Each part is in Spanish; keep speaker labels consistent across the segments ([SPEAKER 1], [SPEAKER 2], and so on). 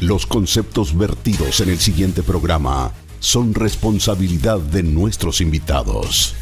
[SPEAKER 1] Los conceptos vertidos en el siguiente programa son responsabilidad de nuestros invitados.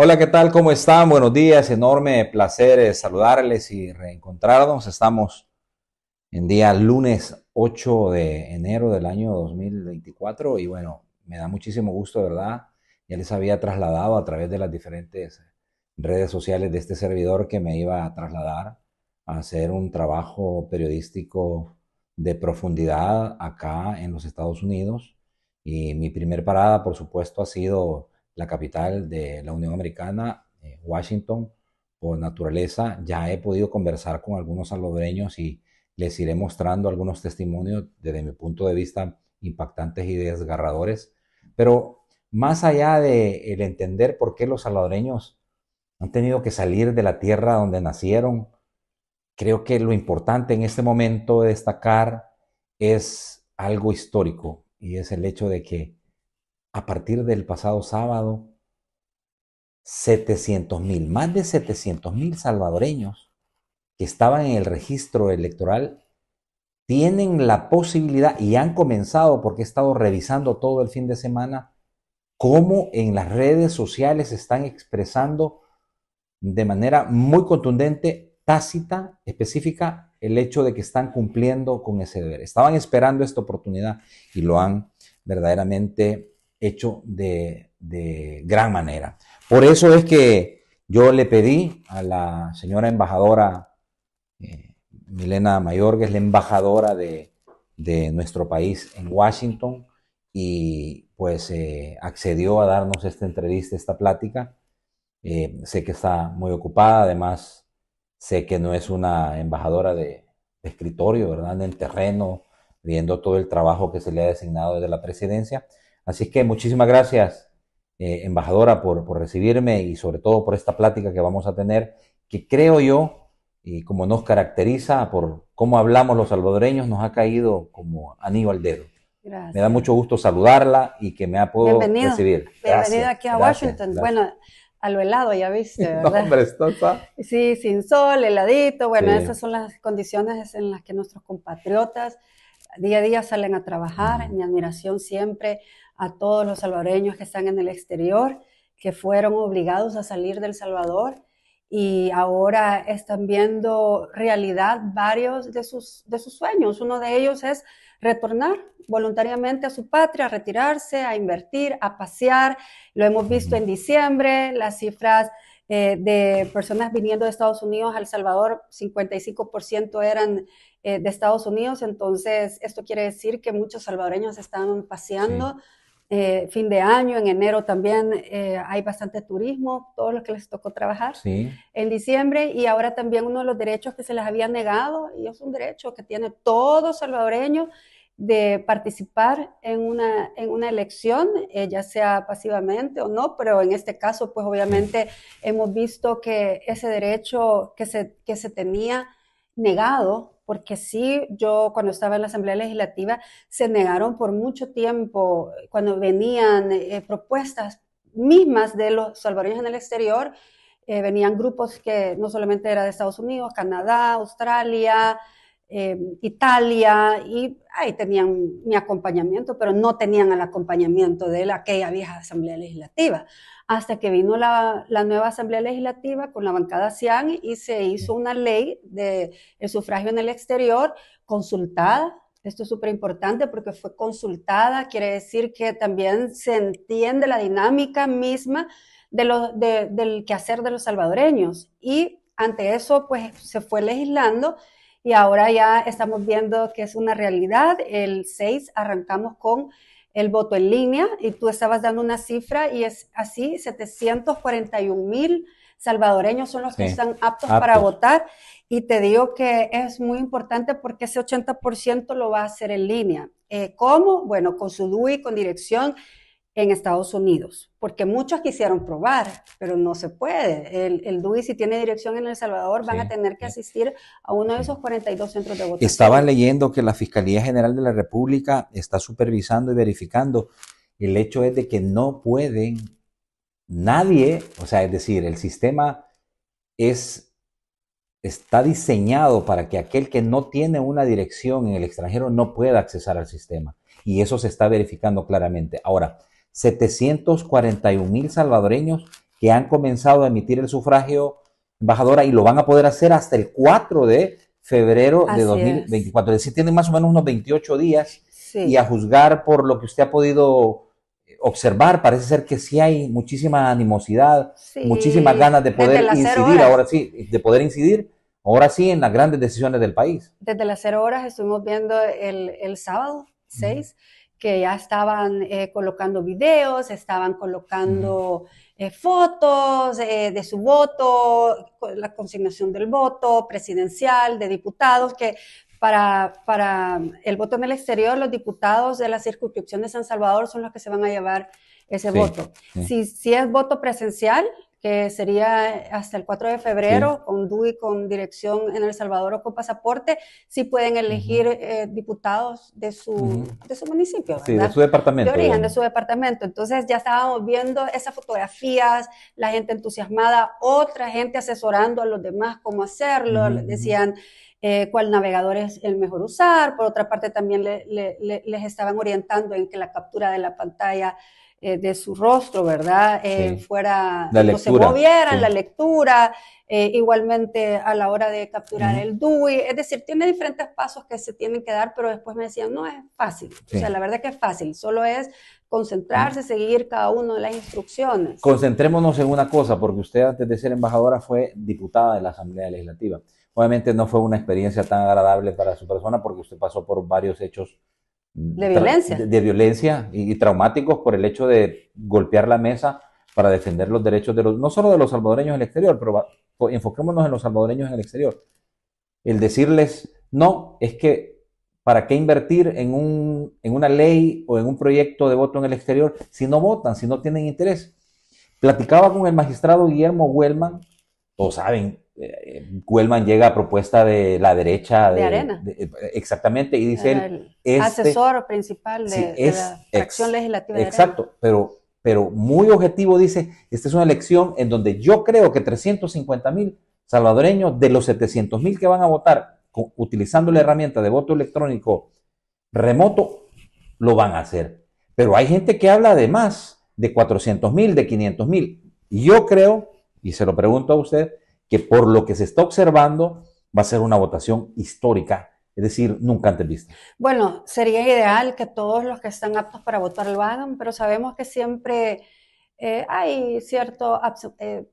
[SPEAKER 2] Hola, ¿qué tal? ¿Cómo están? Buenos días. Enorme placer eh, saludarles y reencontrarnos. Estamos en día lunes 8 de enero del año 2024 y bueno, me da muchísimo gusto, ¿verdad? Ya les había trasladado a través de las diferentes redes sociales de este servidor que me iba a trasladar a hacer un trabajo periodístico de profundidad acá en los Estados Unidos. Y mi primer parada, por supuesto, ha sido la capital de la Unión Americana, eh, Washington, por naturaleza, ya he podido conversar con algunos salvadoreños y les iré mostrando algunos testimonios desde mi punto de vista impactantes y desgarradores. Pero más allá de entender por qué los salvadoreños han tenido que salir de la tierra donde nacieron, creo que lo importante en este momento de destacar es algo histórico y es el hecho de que a partir del pasado sábado 700 mil, más de 700 mil salvadoreños que estaban en el registro electoral tienen la posibilidad y han comenzado, porque he estado revisando todo el fin de semana, cómo en las redes sociales están expresando de manera muy contundente, tácita, específica, el hecho de que están cumpliendo con ese deber. Estaban esperando esta oportunidad y lo han verdaderamente hecho de, gran manera. Por eso es que yo le pedí a la señora embajadora eh, Milena Mayor, que es la embajadora de, nuestro país en Washington, y pues eh, accedió a darnos esta entrevista, esta plática. Eh, sé que está muy ocupada, además sé que no es una embajadora de, de escritorio, ¿verdad? En terreno, viendo todo el trabajo que se le ha designado desde la presidencia, Así que muchísimas gracias, eh, embajadora, por, recibirme y sobre todo por esta plática que vamos a tener, que creo yo, y como nos caracteriza por cómo hablamos los salvadoreños, nos ha caído como anillo al dedo. Gracias. Me da mucho gusto saludarla y que me ha podido recibir. Bienvenida. aquí a Washington. Bueno,
[SPEAKER 3] a lo helado, ya viste, ¿verdad? hombre,
[SPEAKER 2] está...
[SPEAKER 3] Sí, sin sol, heladito. Bueno, esas son las condiciones en las que nuestros compatriotas día a día salen a trabajar. Mi admiración siempre a todos los salvadoreños que están en el exterior, que fueron obligados a salir del Salvador y ahora están viendo realidad varios de sus, de sus sueños. Uno de ellos es retornar voluntariamente a su patria, retirarse, a invertir, a pasear. Lo hemos visto en diciembre, las cifras eh, de personas viniendo de Estados Unidos al Salvador, 55% eran eh, de Estados Unidos, entonces esto quiere decir que muchos salvadoreños están paseando. Eh, fin de año, en enero también eh, hay bastante turismo, todos los que les tocó trabajar sí. en diciembre y ahora también uno de los derechos que se les había negado, y es un derecho que tiene todo salvadoreño de participar en una, en una elección, eh, ya sea pasivamente o no, pero en este caso pues obviamente hemos visto que ese derecho que se, que se tenía negado porque sí, yo cuando estaba en la Asamblea Legislativa se negaron por mucho tiempo cuando venían eh, eh, propuestas mismas de los salvadoreños en el exterior, eh, venían grupos que no solamente era de Estados Unidos, Canadá, Australia, Em, Italia, y ahí tenían mi acompañamiento, pero no tenían el acompañamiento de la, aquella vieja Asamblea Legislativa. Hasta que vino la, la nueva Asamblea Legislativa con la bancada CIAN y se hizo una ley del de sufragio en el exterior consultada. Esto es súper importante porque fue consultada, quiere decir que también se entiende la dinámica misma de lo, del quehacer de los salvadoreños. Y ante eso, pues se fue legislando y ahora ya estamos viendo que es una realidad. El 6 arrancamos con el voto en línea y tú estabas dando una cifra y es así, 741 mil salvadoreños son los que están aptos, para votar y te digo que es muy importante porque ese 80% lo va a hacer en línea. Eh, ¿Cómo? Bueno, con su DUI, con dirección en Estados Unidos, porque muchos quisieron probar, pero no se puede. El, DUI, si tiene dirección en El Salvador, van a tener que asistir a uno de esos 42 centros de votación. Estaba
[SPEAKER 2] leyendo que la Fiscalía General de la República está supervisando y verificando. El hecho es de que no pueden nadie, o sea, es decir, el sistema es, está diseñado para que aquel que no tiene una dirección en el extranjero no pueda accesar al sistema. Y eso se está verificando claramente. Ahora, 741 mil salvadoreños que han comenzado a emitir el sufragio embajadora y lo van a poder hacer hasta el 4 de febrero de 2024. Es. decir, tienen más o menos unos 28 días y a juzgar por lo que usted ha podido observar, parece ser que sí hay muchísima animosidad, muchísimas ganas de poder incidir, ahora sí, de poder incidir, ahora sí en las grandes decisiones del país.
[SPEAKER 3] Desde las cero horas estuvimos viendo el, sábado 6 que ya estaban eh, colocando videos, estaban colocando eh, fotos eh, de su voto, la consignación del voto presidencial, de diputados, que para, el voto en el exterior, los diputados de la circunscripción de San Salvador son los que se van a llevar ese voto. Si, si es voto presencial, que sería hasta el 4 de febrero, con DUI, con dirección en El Salvador o con pasaporte, si pueden elegir eh, diputados de su, su municipio. Sí, de su departamento. De origen, de su departamento. Entonces ya estábamos viendo esas fotografías, la gente entusiasmada, otra gente asesorando a los demás cómo hacerlo, les decían... Eh, cuál navegador es el mejor usar. Por otra parte, también les estaban orientando en que la captura de la pantalla eh, de su rostro, ¿verdad? Eh, fuera, no se moviera, la lectura, eh, igualmente a la hora de capturar el DUI, es decir, tiene diferentes pasos que se tienen que dar, pero después me decían, no, es fácil, o sea, la verdad que es fácil, solo es concentrarse, seguir cada una de las instrucciones.
[SPEAKER 2] Concentrémonos en una cosa, porque usted antes de ser embajadora fue diputada de la Asamblea Legislativa. Obviamente no fue una experiencia tan agradable para su persona porque usted pasó por varios hechos de violencia. De, violencia y, traumáticos por el hecho de golpear la mesa para defender los derechos de los, no solo de los salvadoreños en el exterior, pero enfoquémonos en los salvadoreños en el exterior. El decirles, no, es que ¿para qué invertir en, un, en una ley o en un proyecto de voto en el exterior si no votan, si no tienen interés? Platicaba con el magistrado Guillermo Huelman, o saben Guelman eh, llega a propuesta de la derecha. De, Arena. exactamente, y dice El este asesor
[SPEAKER 3] principal de, la acción legislativa. exacto,
[SPEAKER 2] pero, pero muy objetivo dice: esta es una elección en donde yo creo que 350 mil salvadoreños de los 700 mil que van a votar utilizando la herramienta de voto electrónico remoto, lo van a hacer. Pero hay gente que habla de más, de 400 mil, de 500 mil. Yo creo, y se lo pregunto a usted, que por lo que se está observando va a ser una votación histórica, es decir, nunca antes vista.
[SPEAKER 3] Bueno, sería ideal que todos los que están aptos para votar lo hagan, pero sabemos que siempre eh, hay cierto... Eh,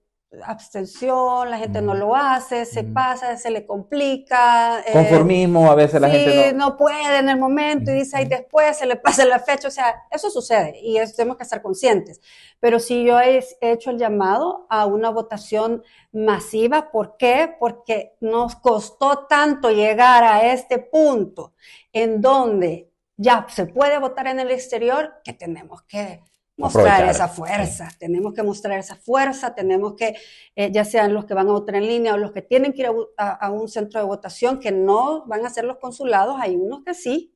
[SPEAKER 3] abstención, la gente no mm. lo hace, se mm. pasa, se le complica. Eh, Conformismo,
[SPEAKER 2] a veces la gente
[SPEAKER 3] no... no puede en el momento y mm. dice, ahí después se le pasa la fecha, o sea, eso sucede y eso tenemos que estar conscientes. Pero si yo he hecho el llamado a una votación masiva, ¿por qué? Porque nos costó tanto llegar a este punto en donde ya se puede votar en el exterior que tenemos que mostrar esa fuerza, tenemos que mostrar esa fuerza, tenemos que, eh, ya sean los que van a votar en línea o los que tienen que ir a, un centro de votación, que no van a ser los consulados, hay unos que sí,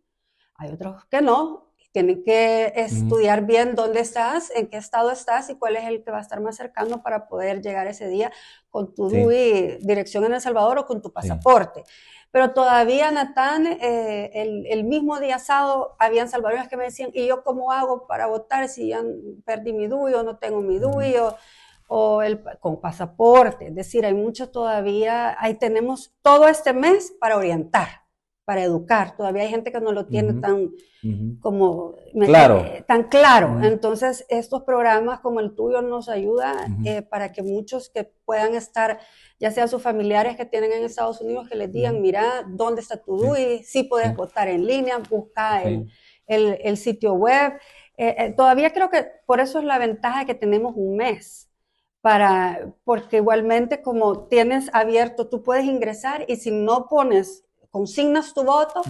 [SPEAKER 3] hay otros que no, tienen que mm. estudiar bien dónde estás, en qué estado estás y cuál es el que va a estar más cercano para poder llegar ese día con tu dirección en El Salvador o con tu pasaporte pero todavía Natán, eh, el, mismo día sábado, habían salvadores que me decían, ¿y yo cómo hago para votar si ya perdí mi DUI no tengo mi DUI o, el, con pasaporte? Es decir, hay muchos todavía, ahí tenemos todo este mes para orientar para educar. Todavía hay gente que no lo tiene tan como claro. tan claro. Entonces, estos programas como el tuyo nos ayuda eh, para que muchos que puedan estar, ya sean sus familiares que tienen en Estados Unidos, que les digan, mira, ¿dónde está tu DUI? Sí puedes votar en línea, busca el, el, sitio web. Eh, eh, todavía creo que por eso es la ventaja que tenemos un mes para, porque igualmente como tienes abierto, tú puedes ingresar y si no pones consignas tu voto,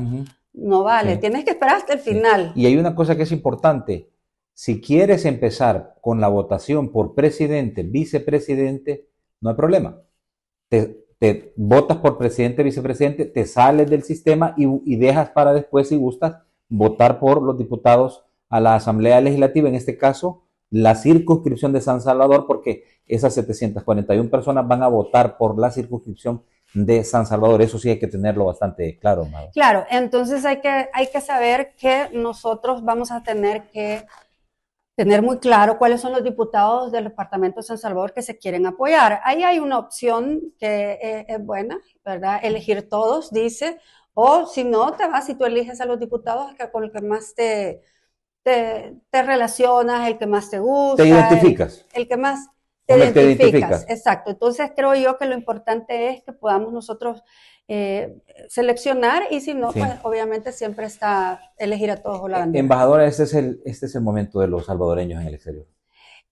[SPEAKER 3] no vale, tienes que esperar hasta el final.
[SPEAKER 2] Y hay una cosa que es importante, si quieres empezar con la votación por presidente, vicepresidente, no hay problema. Te, votas por presidente, vicepresidente, te sales del sistema y, y dejas para después, si gustas, votar por los diputados a la Asamblea Legislativa, en este caso, la circunscripción de San Salvador, porque esas 741 personas van a votar por la circunscripción de San Salvador. Eso sí hay que tenerlo bastante claro.
[SPEAKER 3] Claro, entonces hay que, hay que saber que nosotros vamos a tener que tener muy claro cuáles son los diputados del Departamento de San Salvador que se quieren apoyar. Ahí hay una opción que eh, es buena, ¿verdad? Elegir todos, dice, o si no, te vas y tú eliges a los diputados que, con los que más te, te, relacionas, el que más te gusta. Te identificas. el que más
[SPEAKER 2] te, identificas.
[SPEAKER 3] Exacto. Entonces creo yo que lo importante es que podamos nosotros eh, seleccionar y si no, pues obviamente siempre está elegir a todos los e-, Embajadora,
[SPEAKER 2] este es, el, este es el momento de los salvadoreños en el exterior.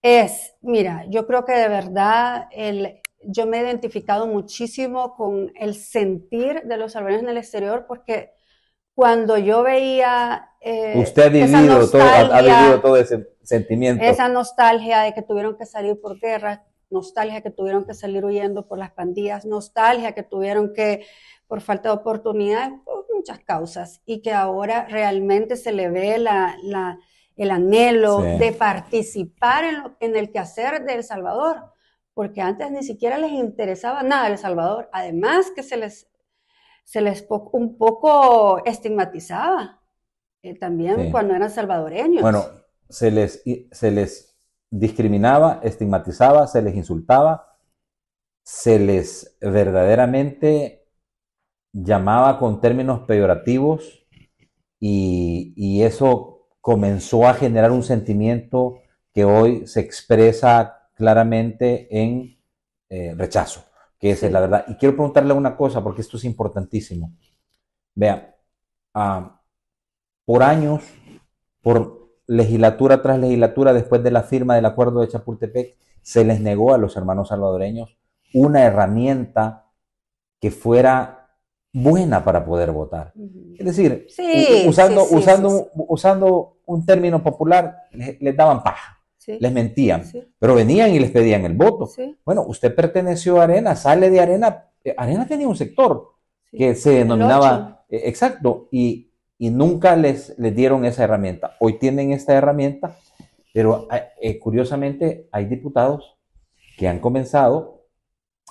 [SPEAKER 3] Es, mira, yo creo que de verdad el, yo me he identificado muchísimo con el sentir de los salvadoreños en el exterior porque cuando yo veía eh, Usted ha vivido, todo,
[SPEAKER 2] ese sentimiento. Esa
[SPEAKER 3] nostalgia de que tuvieron que salir por guerra, nostalgia que tuvieron que salir huyendo por las pandillas, nostalgia que tuvieron que, por falta de oportunidades, por muchas causas, y que ahora realmente se le ve el anhelo de participar en, el quehacer de El Salvador, porque antes ni siquiera les interesaba nada El Salvador, además que se les, se les un poco estigmatizaba eh, también cuando eran salvadoreños. Bueno,
[SPEAKER 2] se les, se les discriminaba, estigmatizaba, se les insultaba, se les verdaderamente llamaba con términos peyorativos y, eso comenzó a generar un sentimiento que hoy se expresa claramente en eh, rechazo, que es la verdad. Y quiero preguntarle una cosa, porque esto es importantísimo. Vea, ah, por años, por legislatura tras legislatura, después de la firma del acuerdo de Chapultepec, se les negó a los hermanos salvadoreños una herramienta que fuera buena para poder votar. Es decir, usando, usando, usando un término popular, les, daban paja. les mentían, pero venían y les pedían el voto. Bueno, usted perteneció a Arena, sale de Arena, eh, Arena tenía un sector que se denominaba, eh, exacto, y y nunca les, les dieron esa herramienta. Hoy tienen esta herramienta, pero eh, eh, curiosamente hay diputados que han comenzado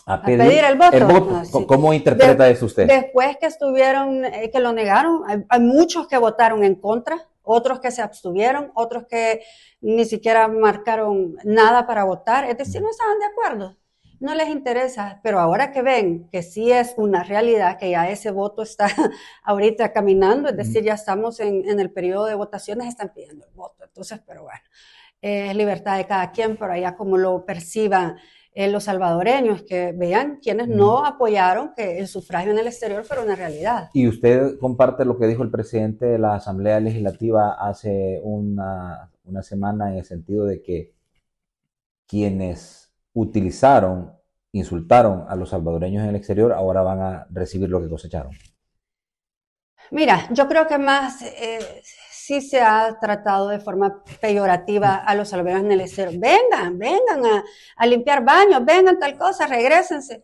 [SPEAKER 2] a pedir, el voto. Ah, ¿Cómo interpreta eso usted?
[SPEAKER 3] Después que estuvieron, eh, que lo negaron, hay muchos que votaron en contra, otros que se abstuvieron, otros que ni siquiera marcaron nada para votar, es decir, no estaban de acuerdo no les interesa, pero ahora que ven que sí es una realidad, que ya ese voto está ahorita caminando, es decir, ya estamos en, el periodo de votaciones, están pidiendo el voto. Entonces, pero bueno, es libertad de cada quien, pero allá como lo perciban eh, los salvadoreños, que vean quienes no apoyaron que el sufragio en el exterior fuera una realidad.
[SPEAKER 2] Y usted comparte lo que dijo el presidente de la Asamblea Legislativa hace una, una semana en el sentido de que quienes utilizaron, insultaron a los salvadoreños en el exterior, ahora van a recibir lo que cosecharon?
[SPEAKER 3] Mira, yo creo que más eh, sí se ha tratado de forma peyorativa a los salvadoreños en el exterior. Vengan, vengan a, limpiar baños, vengan tal cosa, regresense.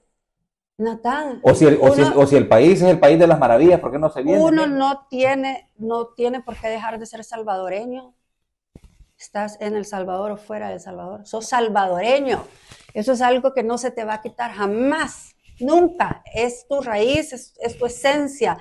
[SPEAKER 3] natán O si, el, o, si, el,
[SPEAKER 2] país es el país de las maravillas, ¿por qué no se viene? Uno
[SPEAKER 3] no tiene, no tiene por qué dejar de ser salvadoreño estás en El Salvador o fuera de El Salvador. Sos salvadoreño. Eso es algo que no se te va a quitar jamás, nunca. Es tu raíz, es, tu esencia.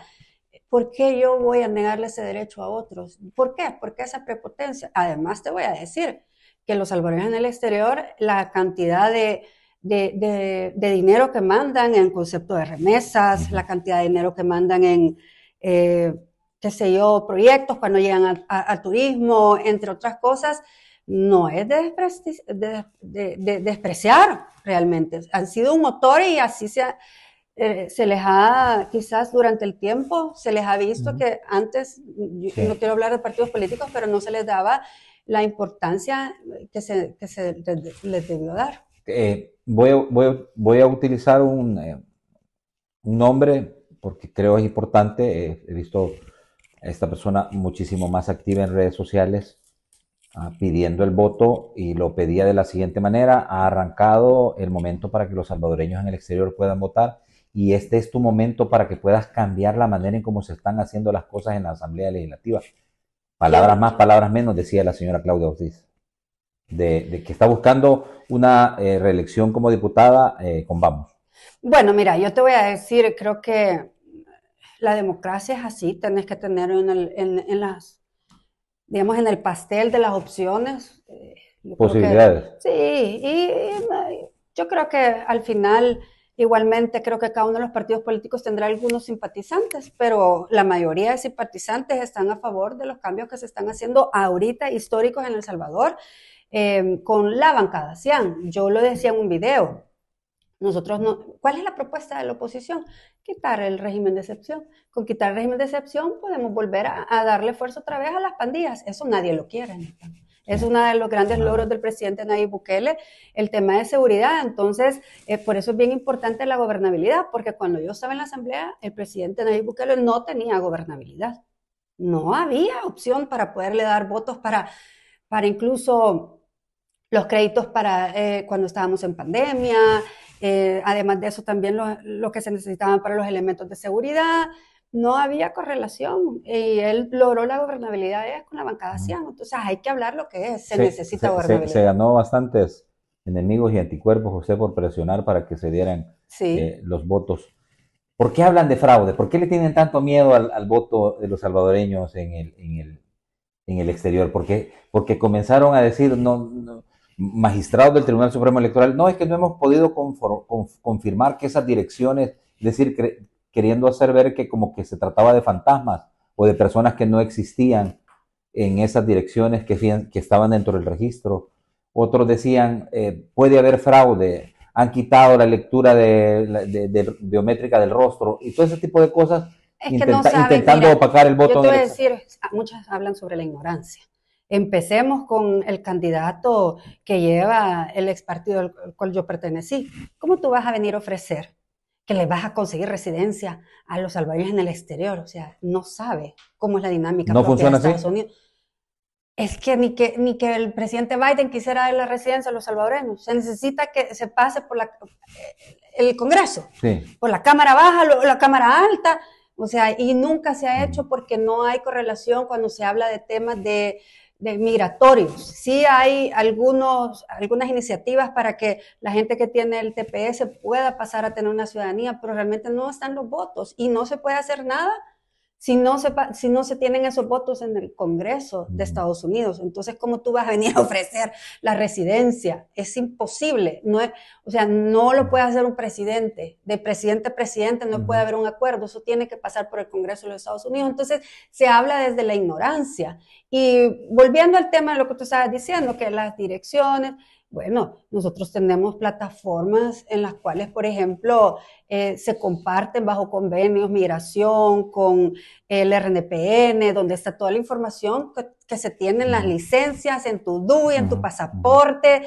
[SPEAKER 3] ¿Por qué yo voy a negarle ese derecho a otros? ¿Por qué? Porque esa prepotencia? Además, te voy a decir que los salvadoreños en el exterior, la cantidad de, dinero que mandan en concepto de remesas, la cantidad de dinero que mandan en... Eh, qué sé yo, proyectos cuando llegan al turismo, entre otras cosas, no es de, despreciar realmente. Han sido un motor y así se, eh, se les ha, quizás durante el tiempo, se les ha visto que antes, no quiero hablar de partidos políticos, pero no se les daba la importancia que se, que se les debió dar.
[SPEAKER 2] Eh, voy, a, voy, voy, a utilizar un, eh, un nombre porque creo es importante. he visto esta persona muchísimo más activa en redes sociales, ah, pidiendo el voto y lo pedía de la siguiente manera, ha arrancado el momento para que los salvadoreños en el exterior puedan votar y este es tu momento para que puedas cambiar la manera en cómo se están haciendo las cosas en la Asamblea Legislativa. Palabras más, palabras menos, decía la señora Claudia Ortiz, de, que está buscando una eh, reelección como diputada eh, con Vamos.
[SPEAKER 3] Bueno, mira, yo te voy a decir, creo que la democracia es así, tenés que tener en, el, las, digamos, en el pastel de las opciones. Eh,
[SPEAKER 2] Posibilidades.
[SPEAKER 3] sí, y, yo creo que al final... Igualmente, creo que cada uno de los partidos políticos tendrá algunos simpatizantes, pero la mayoría de simpatizantes están a favor de los cambios que se están haciendo ahorita históricos en El Salvador em, con la bancada Cian. Yo lo decía en un video. Nosotros no, ¿Cuál es la propuesta de la oposición? quitar el régimen de excepción. Con quitar el régimen de excepción podemos volver a, darle fuerza otra vez a las pandillas. Eso nadie lo quiere. Es uno de los grandes logros del presidente Nayib Bukele, el tema de seguridad. Entonces, eh, por eso es bien importante la gobernabilidad, porque cuando yo estaba en la Asamblea, el presidente Nayib Bukele no tenía gobernabilidad. No había opción para poderle dar votos para, para incluso los créditos para eh, cuando estábamos en pandemia, eh, además de eso, también los lo que se necesitaban para los elementos de seguridad, no había correlación y él logró la gobernabilidad eh, con la bancada CIAN. Entonces hay que hablar lo que es, se, necesita se, gobernabilidad. Se,
[SPEAKER 2] ganó bastantes enemigos y anticuerpos, José, por presionar para que se dieran eh, los votos. ¿Por qué hablan de fraude? ¿Por qué le tienen tanto miedo al, voto de los salvadoreños en el, en el, exterior? ¿Por Porque comenzaron a decir, no magistrados del Tribunal Supremo Electoral, no es que no hemos podido confirmar que esas direcciones, es decir, queriendo hacer ver que como que se trataba de fantasmas o de personas que no existían en esas direcciones que, estaban dentro del registro. Otros decían, eh, puede haber fraude, han quitado la lectura de, biométrica del rostro y todo ese tipo de cosas, intentando opacar el voto. Yo te decir,
[SPEAKER 3] muchas hablan sobre la ignorancia. Empecemos con el candidato que lleva el ex partido al cual yo pertenecí. ¿Cómo tú vas a venir a ofrecer que le vas a conseguir residencia a los salvadoreños en el exterior? O sea, no sabe cómo es la dinámica no funciona así. Es que ni, que ni que el presidente Biden quisiera dar la residencia a los salvadoreños. Se necesita que se pase por la, el Congreso, por la Cámara Baja, la Cámara Alta. O sea, y nunca se ha hecho porque no hay correlación cuando se habla de temas de de migratorios. Sí hay algunos, algunas iniciativas para que la gente que tiene el TPS pueda pasar a tener una ciudadanía, pero realmente no están los votos y no se puede hacer nada si no, se, si no se tienen esos votos en el Congreso de Estados Unidos. Entonces, ¿cómo tú vas a venir a ofrecer la residencia? Es imposible. No o sea, no lo puede hacer un presidente. De presidente a presidente no puede haber un acuerdo. Eso tiene que pasar por el Congreso de los Estados Unidos. Entonces, se habla desde la ignorancia. Y volviendo al tema de lo que tú estabas diciendo, que las direcciones, bueno, nosotros tenemos plataformas en las cuales, por ejemplo, eh, se comparten bajo convenios migración con el RNPN, donde está toda la información que, se tiene en las licencias, en tu DUI, en tu pasaporte.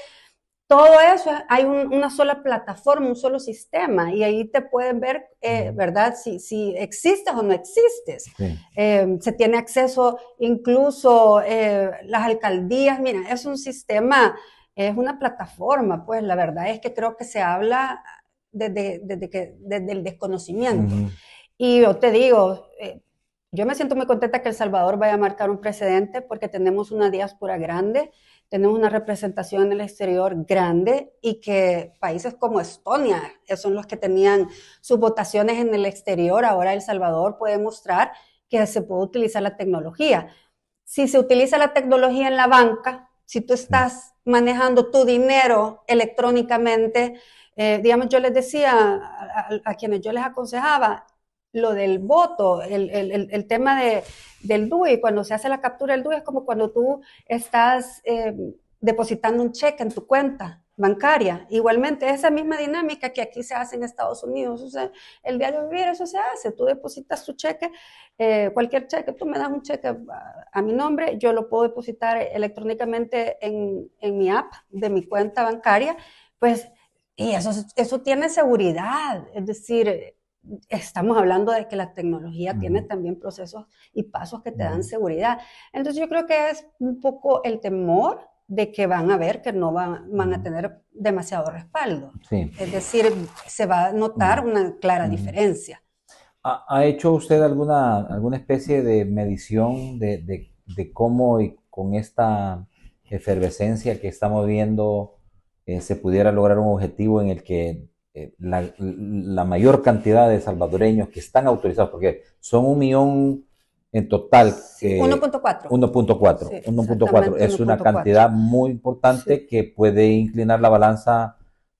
[SPEAKER 3] Todo eso, hay una sola plataforma, un solo sistema, y ahí te pueden ver, eh, ¿verdad? Si, si, existes o no existes. Eh, se tiene acceso incluso las alcaldías, mira, es un sistema es una plataforma, pues la verdad es que creo que se habla desde, que, desde el desconocimiento. Y yo te digo, eh, yo me siento muy contenta que El Salvador vaya a marcar un precedente porque tenemos una diáspora grande, tenemos una representación en el exterior grande y que países como Estonia son los que tenían sus votaciones en el exterior, ahora El Salvador puede mostrar que se puede utilizar la tecnología. Si se utiliza la tecnología en la banca, si tú estás manejando tu dinero electrónicamente, eh, digamos, yo les decía a, quienes yo les aconsejaba lo del voto, el, tema del DUI, cuando se hace la captura del DUI es como cuando tú estás eh, depositando un cheque en tu cuenta bancaria. Igualmente, esa misma dinámica que aquí se hace en Estados Unidos. O sea, el diario vivir, eso se hace. Tú depositas tu cheque, eh, cualquier cheque, tú me das un cheque a, mi nombre, yo lo puedo depositar electrónicamente en, en mi app de mi cuenta bancaria. Pues, y eso, eso tiene seguridad. Es decir, estamos hablando de que la tecnología tiene también procesos y pasos que te dan seguridad. Entonces yo creo que es un poco el temor de que van a ver que no van, a tener demasiado respaldo. Es decir, se va a notar una clara
[SPEAKER 2] diferencia. ¿Ha, hecho usted alguna, alguna especie de medición de, cómo y con esta efervescencia que estamos viendo eh, se pudiera lograr un objetivo en el que eh, la, mayor cantidad de salvadoreños que están autorizados, porque son un millón en total. 1.4. 1.4. 1.4. Es una cantidad muy importante que puede inclinar la balanza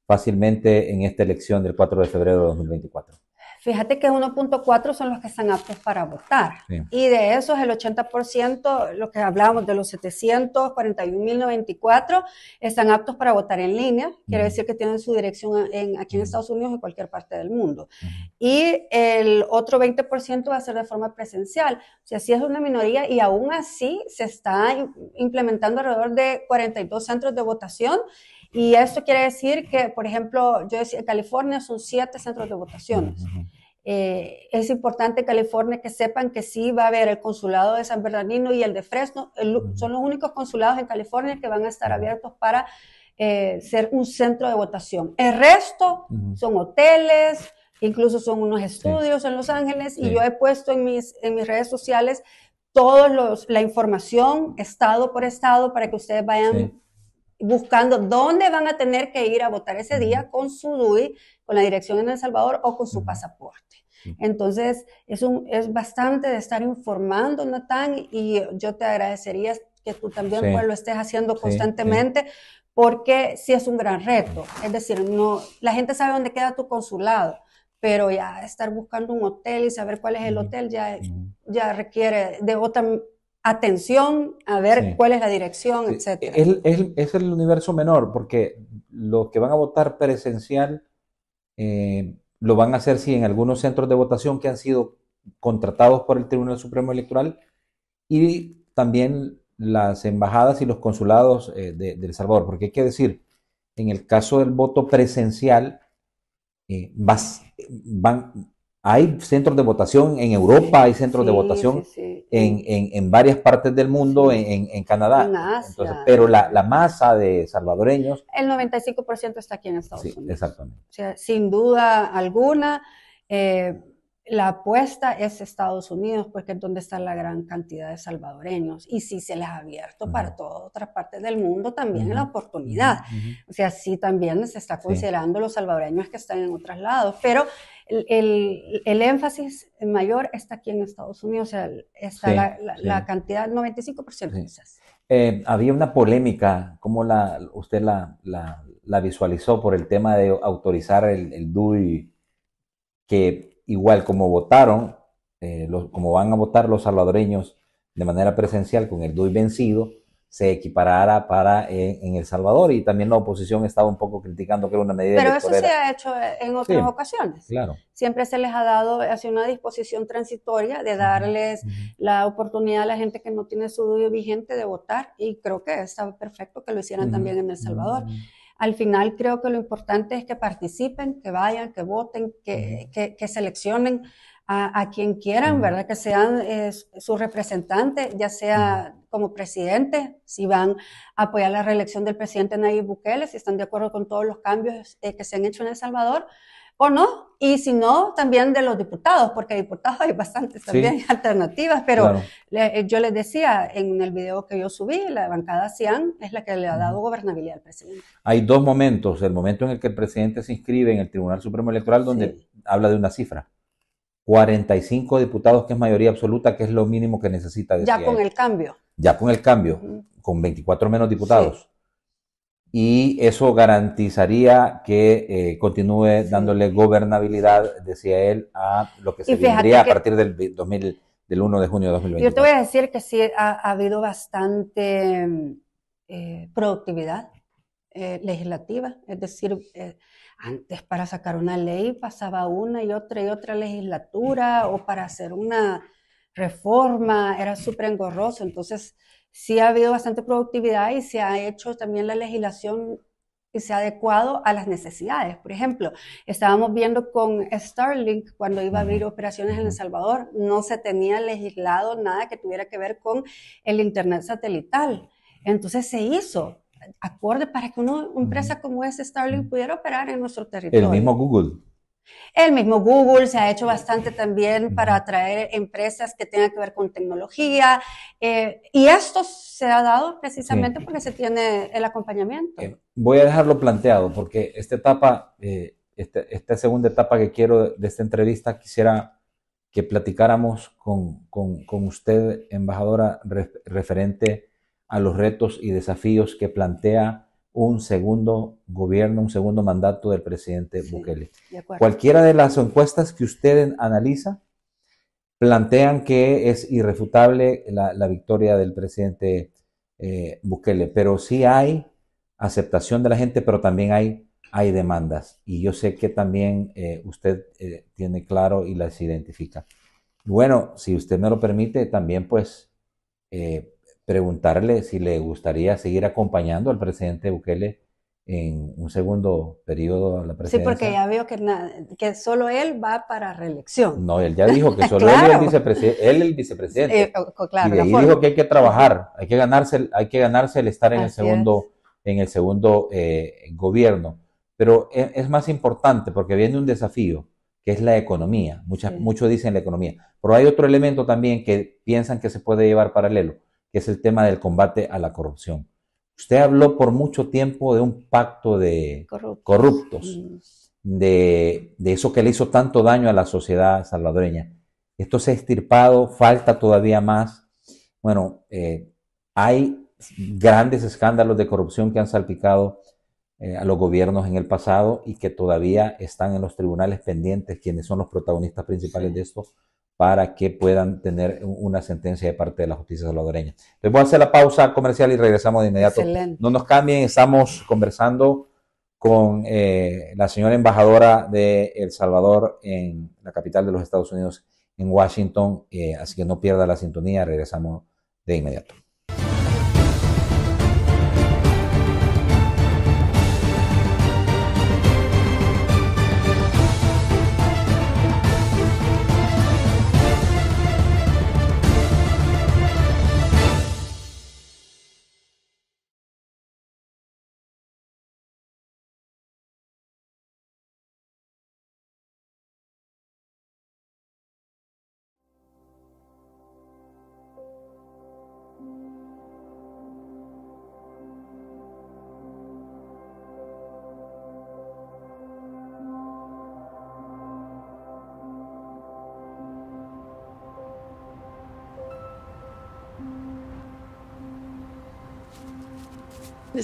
[SPEAKER 2] fácilmente en esta elección del 4 de febrero de 2024.
[SPEAKER 3] Fíjate que 1.4 son los que están aptos para votar. Y de esos, el 80%, lo que hablábamos de los 741.094, están aptos para votar en línea. Quiere decir que tienen su dirección en, aquí en Estados Unidos y en cualquier parte del mundo. Y el otro 20% va a ser de forma presencial. O sea, sí es una minoría y aún así se está implementando alrededor de 42 centros de votación y esto quiere decir que, por ejemplo, yo decía, en California son siete centros de votaciones. Eh, es importante, California, que sepan que sí va a haber el consulado de San Bernardino y el de Fresno. son los únicos consulados en California que van a estar abiertos para eh, ser un centro de votación. El resto son hoteles, incluso son unos estudios en Los Ángeles y yo he puesto en mis, en mis redes sociales toda la información, estado por estado, para que ustedes vayan buscando dónde van a tener que ir a votar ese día con su DUI con la dirección en El Salvador o con su pasaporte. Entonces, es, es bastante de estar informando, Natán, y yo te agradecería que tú también pues, lo estés haciendo constantemente, porque sí es un gran reto. Es decir, no, la gente sabe dónde queda tu consulado, pero ya estar buscando un hotel y saber cuál es el hotel ya, ya requiere de otra atención, a ver cuál es la dirección, etc.
[SPEAKER 2] Es, es el universo menor, porque los que van a votar presencial eh, lo van a hacer, sí, en algunos centros de votación que han sido contratados por el Tribunal Supremo Electoral y también las embajadas y los consulados eh, del de, Salvador. Porque hay que decir, en el caso del voto presencial, eh, van, hay centros de votación en Europa, hay centros de votación En, en, en, varias partes del mundo, en, en, Canadá. Entonces, pero la, la, masa de salvadoreños.
[SPEAKER 3] El 95% está aquí en Estados Unidos. Exactamente. O sea, sin duda alguna. Eh, la apuesta es Estados Unidos, porque es donde está la gran cantidad de salvadoreños. Y si se les ha abierto para todas otras partes del mundo, también la oportunidad. O sea, sí también se está considerando los salvadoreños que están en otros lados, pero el, énfasis mayor está aquí en Estados Unidos, o sea, está la, la, cantidad, 95%
[SPEAKER 2] Eh, había una polémica, ¿cómo la, usted la, visualizó por el tema de autorizar el, el DUI que igual como votaron, eh, los, como van a votar los salvadoreños de manera presencial con el DUI vencido, se equiparara para eh, en El Salvador y también la oposición estaba un poco criticando que era una medida. Pero eso se ha
[SPEAKER 3] hecho en otras ocasiones. Claro. Siempre se les ha dado hacia una disposición transitoria de darles la oportunidad a la gente que no tiene su DUI vigente de votar y creo que estaba perfecto que lo hicieran también en El Salvador al final creo que lo importante es que participen, que vayan, que voten, que, seleccionen a, quien quieran, ¿verdad? Que sean su representante, ya sea como presidente, si van a apoyar la reelección del presidente Nayib Bukele, si están de acuerdo con todos los cambios eh, que se han hecho en El Salvador, o no, y si no, también de los diputados, porque diputados hay bastantes también alternativas, pero eh, yo les decía en el video que yo subí, la bancada CIAN es la que le ha dado gobernabilidad al presidente.
[SPEAKER 2] Hay dos momentos, el momento en el que el presidente se inscribe en el Tribunal Supremo Electoral, donde habla de una cifra. 45 diputados, que es mayoría absoluta, que es lo mínimo que necesita. Ya con el cambio. Ya con el cambio, con 24 menos diputados y eso garantizaría que eh, continúe dándole gobernabilidad, decía él, a lo que se vendría a partir del, 2000, del 1 de junio de 2020. Yo
[SPEAKER 3] te voy a decir que sí ha, habido bastante eh, productividad eh, legislativa, es decir, antes para sacar una ley pasaba una y otra y otra legislatura o para hacer una reforma era súper engorroso, entonces sí ha habido bastante productividad y se ha hecho también la legislación y se ha adecuado a las necesidades. Por ejemplo, estábamos viendo con Starlink cuando iba a abrir operaciones en El Salvador, no se tenía legislado nada que tuviera que ver con el Internet satelital. Entonces se hizo acorde para que una empresa como es Starlink pudiera operar en nuestro territorio. El mismo Google el mismo Google se ha hecho bastante también para atraer empresas que tengan que ver con tecnología eh, y esto se ha dado precisamente porque se tiene el acompañamiento. Eh,
[SPEAKER 2] voy a dejarlo planteado porque esta etapa, eh, este, esta, segunda etapa que quiero de esta entrevista, quisiera que platicáramos con, usted, embajadora, referente a los retos y desafíos que plantea un segundo gobierno, un segundo mandato del presidente Bukele. Cualquiera de las encuestas que usted analiza plantean que es irrefutable la, victoria del presidente eh, Bukele, pero sí hay aceptación de la gente, pero también hay, hay demandas. Y yo sé que también eh, usted eh, tiene claro y las identifica. Bueno, si usted me lo permite, también pues preguntarle si le gustaría seguir acompañando al presidente Bukele en un segundo periodo a la presidencia. Sí, porque ya
[SPEAKER 3] veo que, que solo él va para
[SPEAKER 2] reelección. No, él ya dijo que solo él, el vicepresidente, él el vicepresidente.
[SPEAKER 3] claro, y dijo que hay
[SPEAKER 2] que trabajar, hay que ganarse, el, hay que ganarse el estar en el segundo, en el segundo eh, gobierno. Pero e, es, más importante porque viene un desafío que es la economía. Muchos dicen la economía. Pero hay otro elemento también que piensan que se puede llevar paralelo que es el tema del combate a la corrupción. Usted habló por mucho tiempo de un pacto de corruptos, mm. de, eso que le hizo tanto daño a la sociedad salvadoreña. Esto se ha extirpado, falta todavía más. Bueno, eh, hay grandes escándalos de corrupción que han salpicado eh, a los gobiernos en el pasado y que todavía están en los tribunales pendientes, quienes son los protagonistas principales de esto, para que puedan tener una sentencia de parte de la justicia salvadoreña. Entonces voy a hacer la pausa comercial y regresamos de inmediato. No nos cambien, estamos conversando con eh, la señora embajadora de El Salvador en la capital de los Estados Unidos, en Washington, eh, así que no pierda la sintonía, regresamos de inmediato.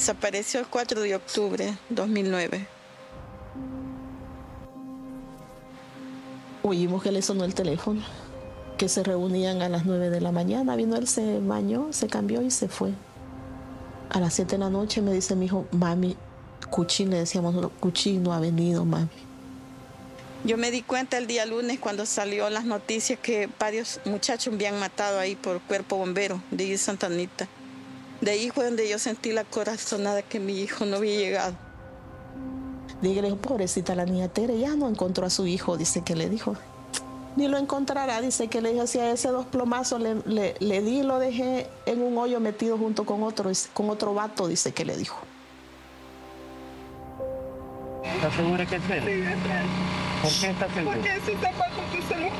[SPEAKER 4] Desapareció el 4 de octubre 2009.
[SPEAKER 5] Oímos que le sonó el teléfono, que se reunían a las 9 de la mañana. Vino él, se bañó, se cambió y se fue. A las 7 de la noche me dice mi hijo, mami, Cuchín, le decíamos, Cuchín no ha venido, mami.
[SPEAKER 4] Yo me di cuenta el día lunes cuando salió las noticias que varios muchachos habían matado ahí por cuerpo bombero de Santanita. De ahí fue donde yo sentí la corazonada que mi hijo no había llegado.
[SPEAKER 5] dije, pobrecita la niña Tere, ya no encontró a su hijo, dice que le dijo. Ni lo encontrará, dice que le dijo, si a ese dos plomazos le, di y lo dejé en un hoyo metido junto con otro, con otro vato, dice que le dijo.
[SPEAKER 3] ¿Estás segura que es verdad ¿Por qué estás segura? Porque
[SPEAKER 4] ese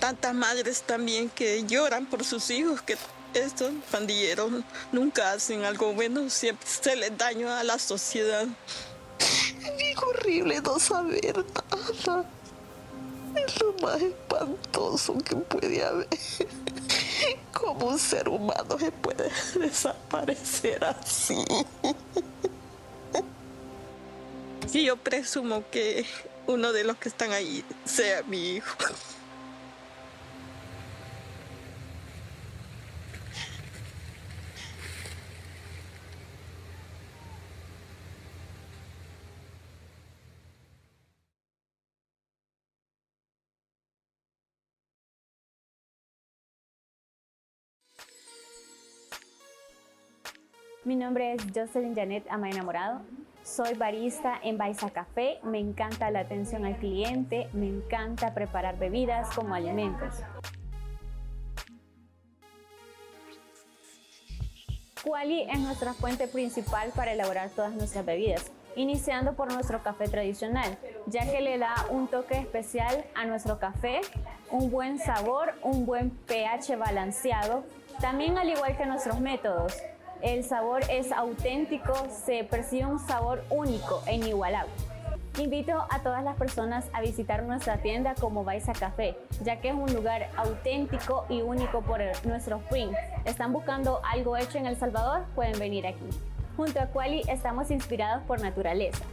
[SPEAKER 4] Tantas madres también que lloran por sus hijos que estos pandilleros nunca hacen algo bueno, siempre se les daño a la sociedad.
[SPEAKER 5] Es horrible no saber nada. Es lo más espantoso que puede haber. ¿Cómo un ser
[SPEAKER 4] humano se puede desaparecer así? Y yo presumo que uno de los que están ahí sea mi hijo.
[SPEAKER 3] Mi nombre es Jocelyn Janet Ama Enamorado.
[SPEAKER 5] Soy barista en Baiza Café. Me encanta la atención al cliente. Me encanta
[SPEAKER 3] preparar bebidas como alimentos. Quali es nuestra fuente principal para elaborar todas nuestras
[SPEAKER 5] bebidas, iniciando por nuestro café tradicional, ya que le da un toque especial a
[SPEAKER 3] nuestro café, un buen sabor, un buen pH balanceado, también al igual que nuestros métodos, el sabor es auténtico, se percibe un sabor único en inigualable. Invito a todas las personas a visitar nuestra tienda
[SPEAKER 5] como Baisa Café, ya que es un lugar auténtico y único por nuestros prints.
[SPEAKER 4] ¿Están buscando algo hecho en El Salvador? Pueden venir aquí. Junto a Quali estamos inspirados
[SPEAKER 3] por naturaleza.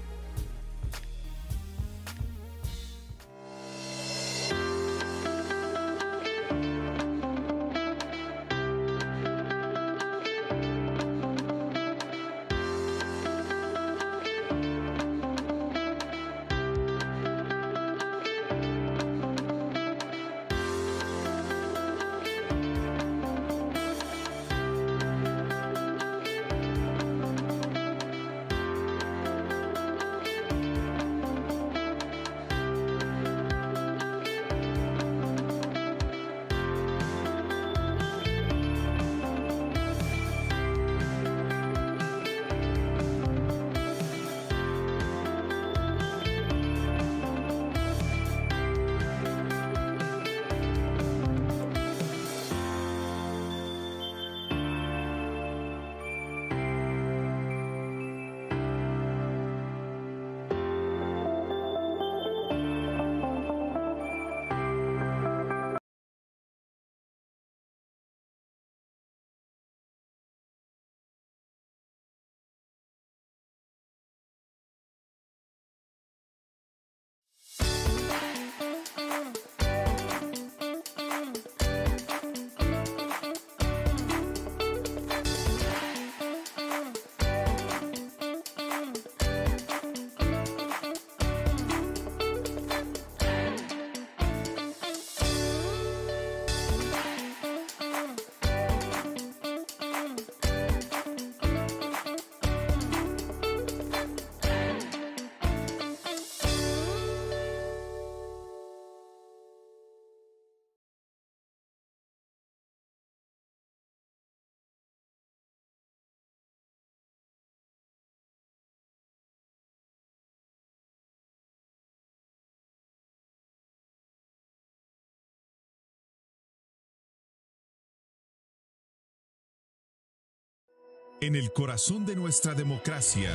[SPEAKER 6] En el corazón de nuestra democracia,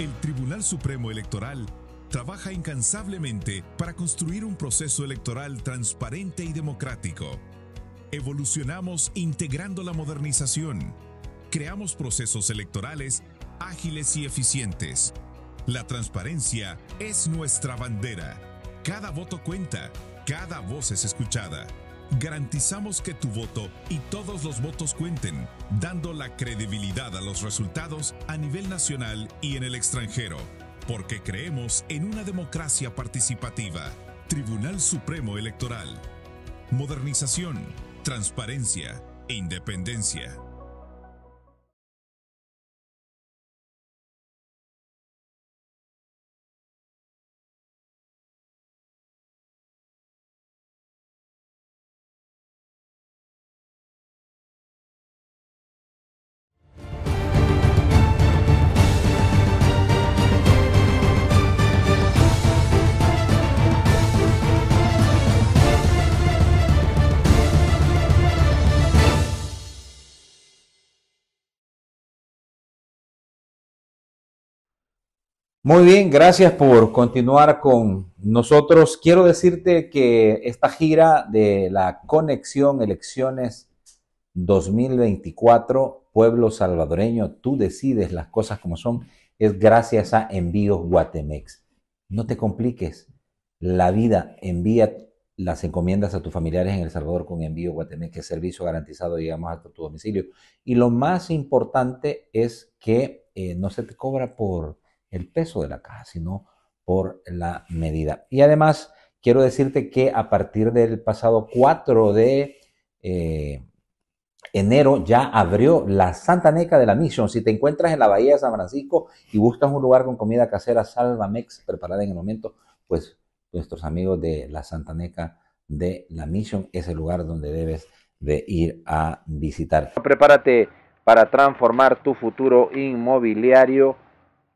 [SPEAKER 6] el Tribunal Supremo Electoral trabaja incansablemente para construir un proceso electoral transparente y democrático. Evolucionamos integrando la modernización. Creamos procesos electorales ágiles y eficientes. La transparencia es nuestra bandera. Cada voto cuenta, cada voz es escuchada. Garantizamos que tu voto y todos los votos cuenten, dando la credibilidad a los resultados a nivel nacional y en el extranjero, porque creemos en una democracia participativa. Tribunal Supremo Electoral. Modernización, transparencia e independencia.
[SPEAKER 2] Muy bien, gracias por continuar con nosotros. Quiero decirte que esta gira de la conexión elecciones 2024, pueblo salvadoreño, tú decides las cosas como son, es gracias a Envíos Guatemex. No te compliques la vida, envía las encomiendas a tus familiares en El Salvador con Envío Guatemex, que es servicio garantizado, digamos, hasta tu domicilio. Y lo más importante es que eh, no se te cobra por el peso de la caja, sino por la medida. Y además, quiero decirte que a partir del pasado 4 de eh, enero ya abrió la Santa Neca de la Misión. Si te encuentras en la Bahía de San Francisco y buscas un lugar con comida casera Salvamex preparada en el momento, pues nuestros amigos de la Santa Neca de la Misión es el lugar donde debes de ir a visitar. Prepárate para transformar tu futuro inmobiliario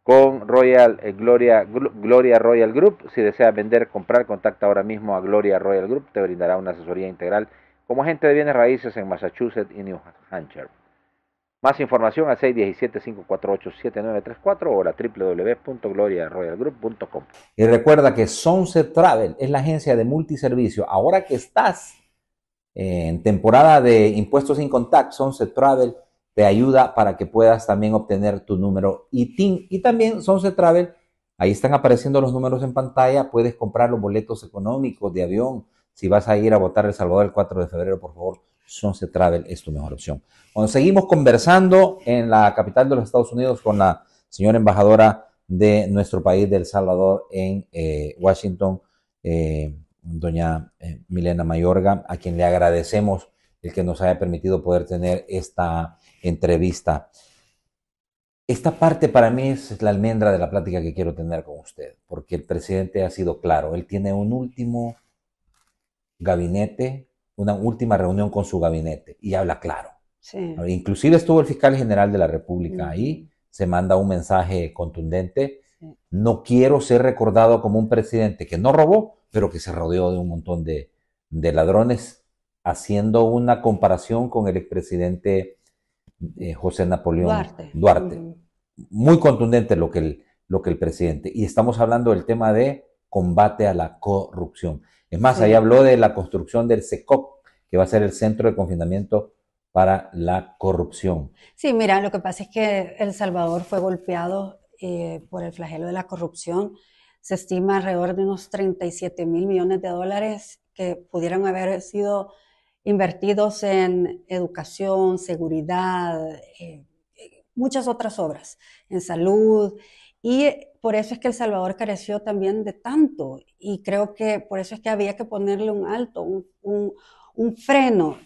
[SPEAKER 2] con Royal eh, Gloria, Gloria Royal Group. Si desea vender, comprar, contacta ahora mismo a Gloria Royal Group. Te brindará una asesoría integral como agente de bienes raíces en Massachusetts y New Hampshire. Más información al 617-548-7934 o a www.gloriaroyalgroup.com. Y recuerda que Sunset Travel es la agencia de multiservicio. Ahora que estás en temporada de impuestos sin contact, Sunset Travel te ayuda para que puedas también obtener tu número ITIN. Y también Sunset Travel, ahí están apareciendo los números en pantalla, puedes comprar los boletos económicos de avión. Si vas a ir a votar El Salvador el 4 de febrero, por favor, Sunset Travel es tu mejor opción. Cuando seguimos conversando en la capital de los Estados Unidos con la señora embajadora de nuestro país, de El Salvador, en eh, Washington, eh, doña eh, Milena Mayorga, a quien le agradecemos el que nos haya permitido poder tener esta entrevista. Esta parte para mí es la almendra de la plática que quiero tener con usted, porque el presidente ha sido claro, él tiene un último gabinete, una última reunión con su gabinete y habla claro. Inclusive estuvo el fiscal general de la República ahí, se manda un mensaje contundente. No quiero ser recordado como un presidente que no robó, pero que se rodeó de un montón de, de ladrones, haciendo una comparación con el expresidente eh, José Napoleón Duarte. Muy contundente lo que, el, lo que el presidente. Y estamos hablando del tema de combate a la corrupción. Es más, ahí habló de la construcción del SECOP, que va a ser el centro de confinamiento para la corrupción.
[SPEAKER 3] Sí, mira, lo que pasa es que El Salvador fue golpeado eh, por el flagelo de la corrupción. Se estima alrededor de unos 37 mil millones de dólares que pudieran haber sido invertidos en educación, seguridad, eh, muchas otras obras, en salud. Y por eso es que El Salvador careció también de tanto. Y creo que por eso es que había que ponerle un alto, un, un, freno.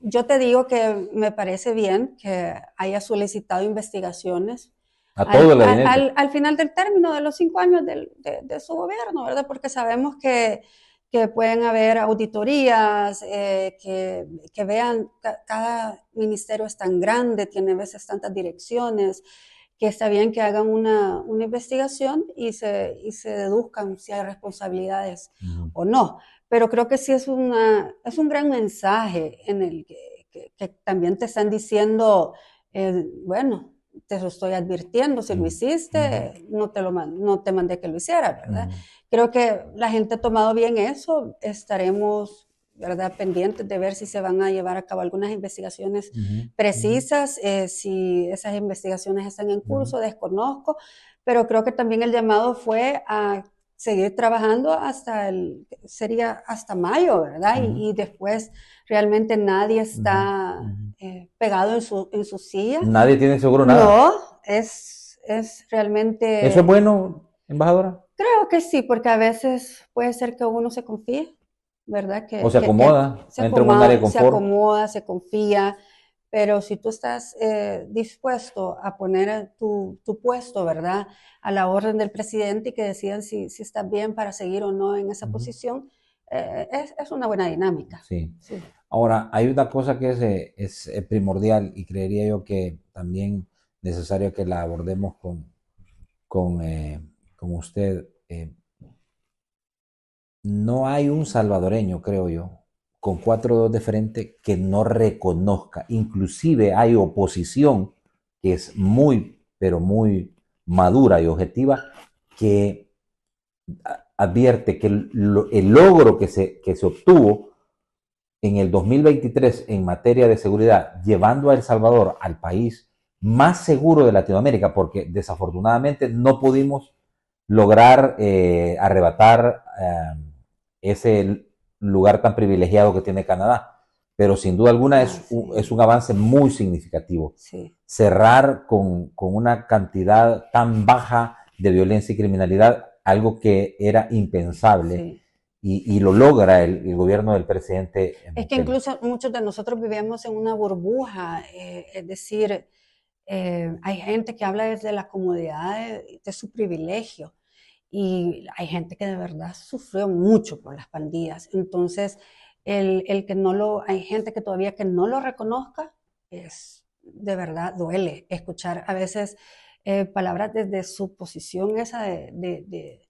[SPEAKER 3] Yo te digo que me parece bien que haya solicitado investigaciones al, final del término de los cinco años de, de, su gobierno, ¿verdad? Porque sabemos que que pueden haber auditorías, eh, que, vean, cada ministerio es tan grande, tiene a veces tantas direcciones, que está bien que hagan una, investigación y se, se deduzcan si hay responsabilidades o no. Pero creo que sí es, una, es un gran mensaje en el que, también te están diciendo, eh, bueno, te lo estoy advirtiendo, si lo hiciste, no, te lo, no te mandé que lo hiciera, ¿verdad? creo que la gente ha tomado bien eso. Estaremos ¿verdad? pendientes de ver si se van a llevar a cabo algunas investigaciones precisas, eh, si esas investigaciones están en curso, desconozco, pero creo que también el llamado fue a seguir trabajando hasta el, sería hasta mayo, ¿verdad? Y, después realmente nadie está eh, pegado en su, en silla. Nadie tiene seguro nada. No, es, es realmente... Eso es
[SPEAKER 2] bueno, embajadora.
[SPEAKER 3] Creo que sí, porque a veces puede ser que uno se confíe, ¿verdad? Que, o se acomoda, se acomoda, en un área de confort. Se acomoda, se confía, pero si tú estás eh, dispuesto a poner eh, tu, puesto, ¿verdad? A la orden del presidente y que decidan si, si estás bien para seguir o no en esa posición, eh, es, es, una buena dinámica.
[SPEAKER 2] Sí. sí. Ahora, hay una cosa que es, es, primordial y creería yo que también necesario que la abordemos con, con con usted, eh, no hay un salvadoreño, creo yo, con cuatro dos de frente que no reconozca. Inclusive hay oposición que es muy, pero muy madura y objetiva, que advierte que el, logro que se, que se obtuvo en el 2023 en materia de seguridad, llevando a El Salvador al país más seguro de Latinoamérica, porque desafortunadamente no pudimos lograr eh, arrebatar eh, ese lugar tan privilegiado que tiene Canadá. Pero sin duda alguna es, un, avance muy significativo. Cerrar con, una cantidad tan baja de violencia y criminalidad, algo que era impensable. Y, lo logra el, gobierno del presidente. Es que
[SPEAKER 3] incluso muchos de nosotros vivimos en una burbuja, eh, es decir, hay gente que habla desde la comodidad de, su privilegio, y hay gente que de verdad sufrió mucho por las pandillas. Entonces, el, el, que no lo, hay gente que todavía que no lo reconozca, es de verdad duele escuchar a veces eh, palabras desde su posición esa de, de,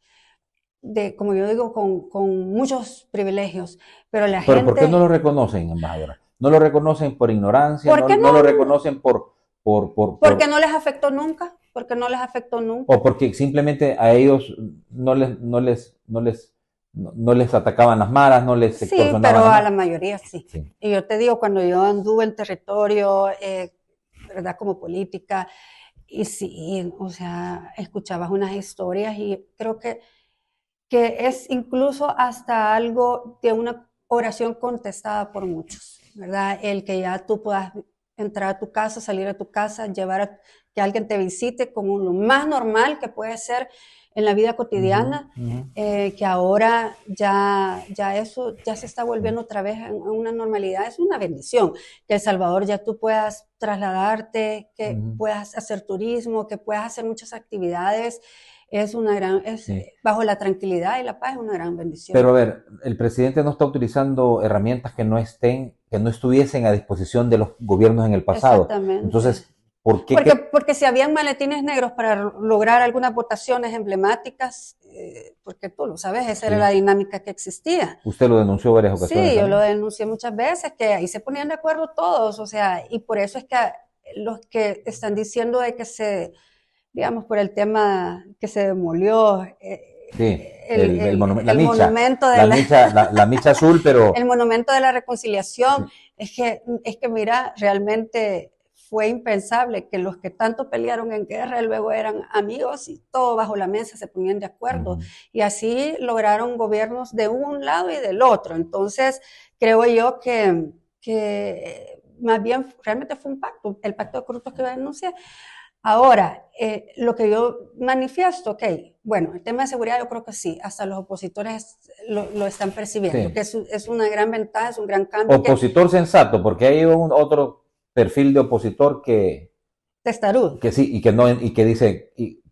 [SPEAKER 3] de, como yo digo, con, muchos privilegios. Pero la gente... ¿Por qué no lo
[SPEAKER 2] reconocen, embajadora? ¿No lo reconocen por ignorancia? ¿Por no, no? lo reconocen por... por, por Porque
[SPEAKER 3] no les afectó nunca porque no les afectó nunca. O
[SPEAKER 2] porque simplemente a ellos no les, no les, no les, no les atacaban las maras, no les... Sí, pero a la mayoría sí.
[SPEAKER 3] Y yo te digo, cuando yo anduve en territorio, eh, ¿verdad? Como política, y sí, o sea, escuchabas unas historias y creo que, que es incluso hasta algo de una oración contestada por muchos, ¿verdad? El que ya tú puedas entrar a tu casa, salir a tu casa, llevar a que alguien te visite, como lo más normal que puede ser en la vida cotidiana, eh, que ahora ya, ya eso ya se está volviendo otra vez a una normalidad, es una bendición. Que El Salvador ya tú puedas trasladarte, que puedas hacer turismo, que puedas hacer muchas actividades, es una gran, es, bajo la tranquilidad y la paz es una gran bendición. Pero a ver,
[SPEAKER 2] el presidente no está utilizando herramientas que no estén que no estuviesen a disposición de los gobiernos en el pasado. Exactamente. Entonces, ¿por qué?
[SPEAKER 3] Porque, si habían maletines negros para lograr algunas votaciones emblemáticas, eh, porque tú lo sabes, esa era la dinámica que existía.
[SPEAKER 2] Usted lo denunció varias ocasiones. Sí, yo lo
[SPEAKER 3] denuncié muchas veces, que ahí se ponían de acuerdo todos, o sea, y por eso es que eh, los que están diciendo de que se, digamos, por el tema que se demolió. Eh,
[SPEAKER 2] Sí, el, monumento de la, la, azul, pero... El
[SPEAKER 3] monumento de la reconciliación. Es que, es que mira, realmente fue impensable que los que tanto pelearon en guerra luego eran amigos y todo bajo la mesa se ponían de acuerdo. Y así lograron gobiernos de un lado y del otro. Entonces, creo yo que, que eh, más bien realmente fue un pacto, el pacto de corruptos que denuncia Ahora, eh, lo que yo manifiesto, ok, bueno, el tema de seguridad yo creo que sí, hasta los opositores lo, están percibiendo, que es, una gran ventaja, es un gran cambio. Opositor
[SPEAKER 2] sensato, porque hay un otro perfil de opositor que... Testarudo. Que sí, y que, no, y que dice, y,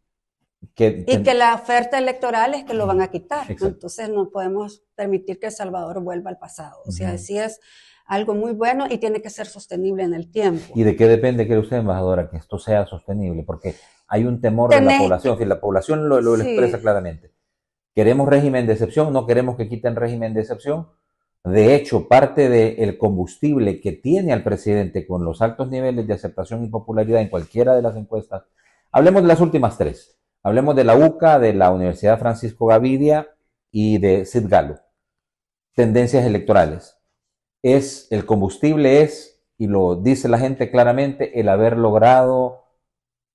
[SPEAKER 2] que, que
[SPEAKER 3] la oferta electoral es que lo van a quitar. Entonces no podemos permitir que El Salvador vuelva al pasado. O sea, así es algo muy bueno y tiene que ser sostenible en el tiempo.
[SPEAKER 2] ¿Y de qué depende, que usted, embajadora, que esto sea sostenible? Porque hay un temor en la población, si la población lo, expresa claramente. Queremos régimen de excepción, no queremos que quiten régimen de excepción. De hecho, parte del combustible que tiene al presidente con los altos niveles de aceptación y popularidad en cualquiera de las encuestas, hablemos de las últimas tres. Hablemos de la UCA, de la Universidad Francisco Gavidia y de Sid Galo. Tendencias electorales es, el combustible es, y lo dice la gente claramente, el haber logrado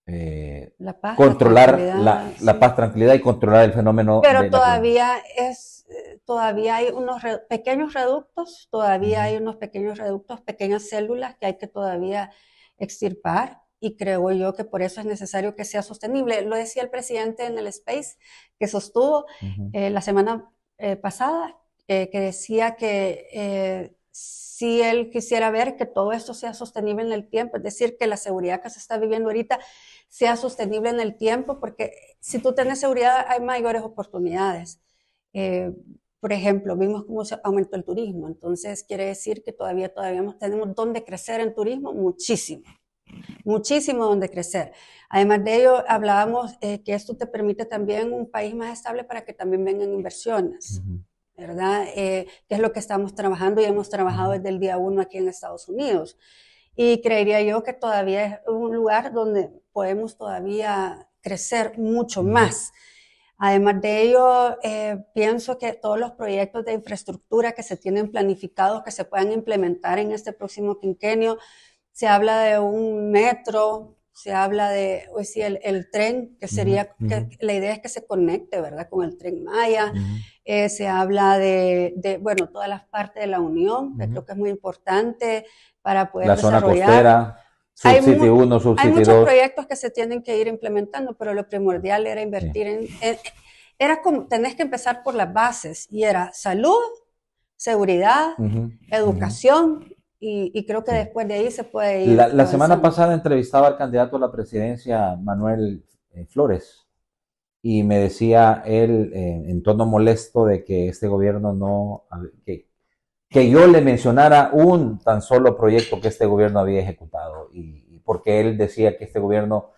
[SPEAKER 2] eh,
[SPEAKER 3] controlar la,
[SPEAKER 2] paz, tranquilidad y controlar el fenómeno. Pero todavía
[SPEAKER 3] es, eh, todavía hay unos pequeños reductos, todavía hay unos pequeños reductos, pequeñas células que hay que todavía extirpar y creo yo que por eso es necesario que sea sostenible. Lo decía el presidente en el Space que sostuvo eh, la semana pasada, que decía que si él quisiera ver que todo esto sea sostenible en el tiempo, es decir, que la seguridad que se está viviendo ahorita sea sostenible en el tiempo, porque si tú tienes seguridad hay mayores oportunidades. Eh, por ejemplo, vimos cómo se aumentó el turismo, entonces quiere decir que todavía, todavía tenemos donde crecer en turismo muchísimo, muchísimo donde crecer. Además de ello, hablábamos eh, que esto te permite también un país más estable para que también vengan inversiones. ¿verdad? Eh, que es lo que estamos trabajando y hemos trabajado desde el día uno aquí en Estados Unidos. Y creería yo que todavía es un lugar donde podemos todavía crecer mucho más. Además de ello, eh, pienso que todos los proyectos de infraestructura que se tienen planificados, que se puedan implementar en este próximo quinquenio, se habla de un metro se habla de, o pues sea, el, el, tren, que sería, que la idea es que se conecte, ¿verdad?, con el tren Maya. Eh, se habla de, bueno, todas las partes de la Unión, que creo que es muy importante para poder la Zona costera. Hay muchos proyectos que se tienen que ir implementando, pero lo primordial era invertir en, en, Era como, tenés que empezar por las bases, y era salud, seguridad,
[SPEAKER 2] educación
[SPEAKER 3] y, creo que después de ahí se puede ir. La, semana
[SPEAKER 2] pasada entrevistaba al candidato a la presidencia, Manuel eh, Flores, y me decía él eh, en tono molesto de que este gobierno no, que, que, yo le mencionara un tan solo proyecto que este gobierno había ejecutado, y porque él decía que este gobierno,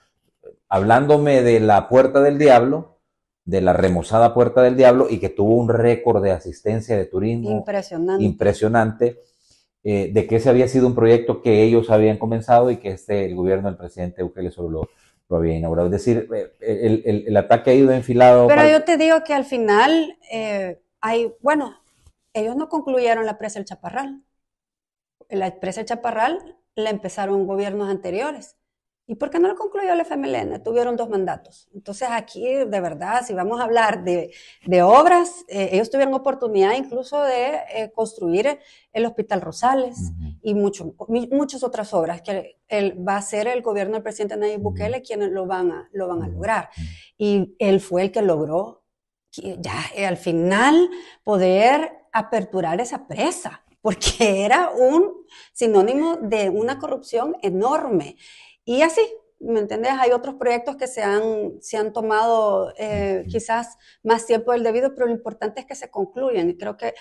[SPEAKER 2] hablándome de la puerta del diablo, de la remozada Puerta del Diablo y que tuvo un récord de asistencia de turismo impresionante, impresionante eh, de que ese había sido un proyecto que ellos habían comenzado y que este, el gobierno del presidente Bukele solo lo, lo había inaugurado. Es decir, eh, el, ataque ha ido enfilado. Pero yo
[SPEAKER 3] te digo que al final eh, hay, bueno, ellos no concluyeron la presa El Chaparral. La presa El Chaparral la empezaron gobiernos anteriores. ¿Y por qué no lo concluyó el FMLN? Tuvieron dos mandatos. Entonces aquí, de verdad, si vamos a hablar de, obras, eh, ellos tuvieron oportunidad incluso de eh, construir el Hospital Rosales y muchas otras obras que va a ser el gobierno del presidente Nayib Bukele quienes lo van a, lo van a lograr. Y él fue el que logró ya eh, al final poder aperturar esa presa, porque era un sinónimo de una corrupción enorme. Y así, ¿me entendés? Hay otros proyectos que se han, se han tomado eh, quizás más tiempo del debido, pero lo importante es que se concluyan. Y creo que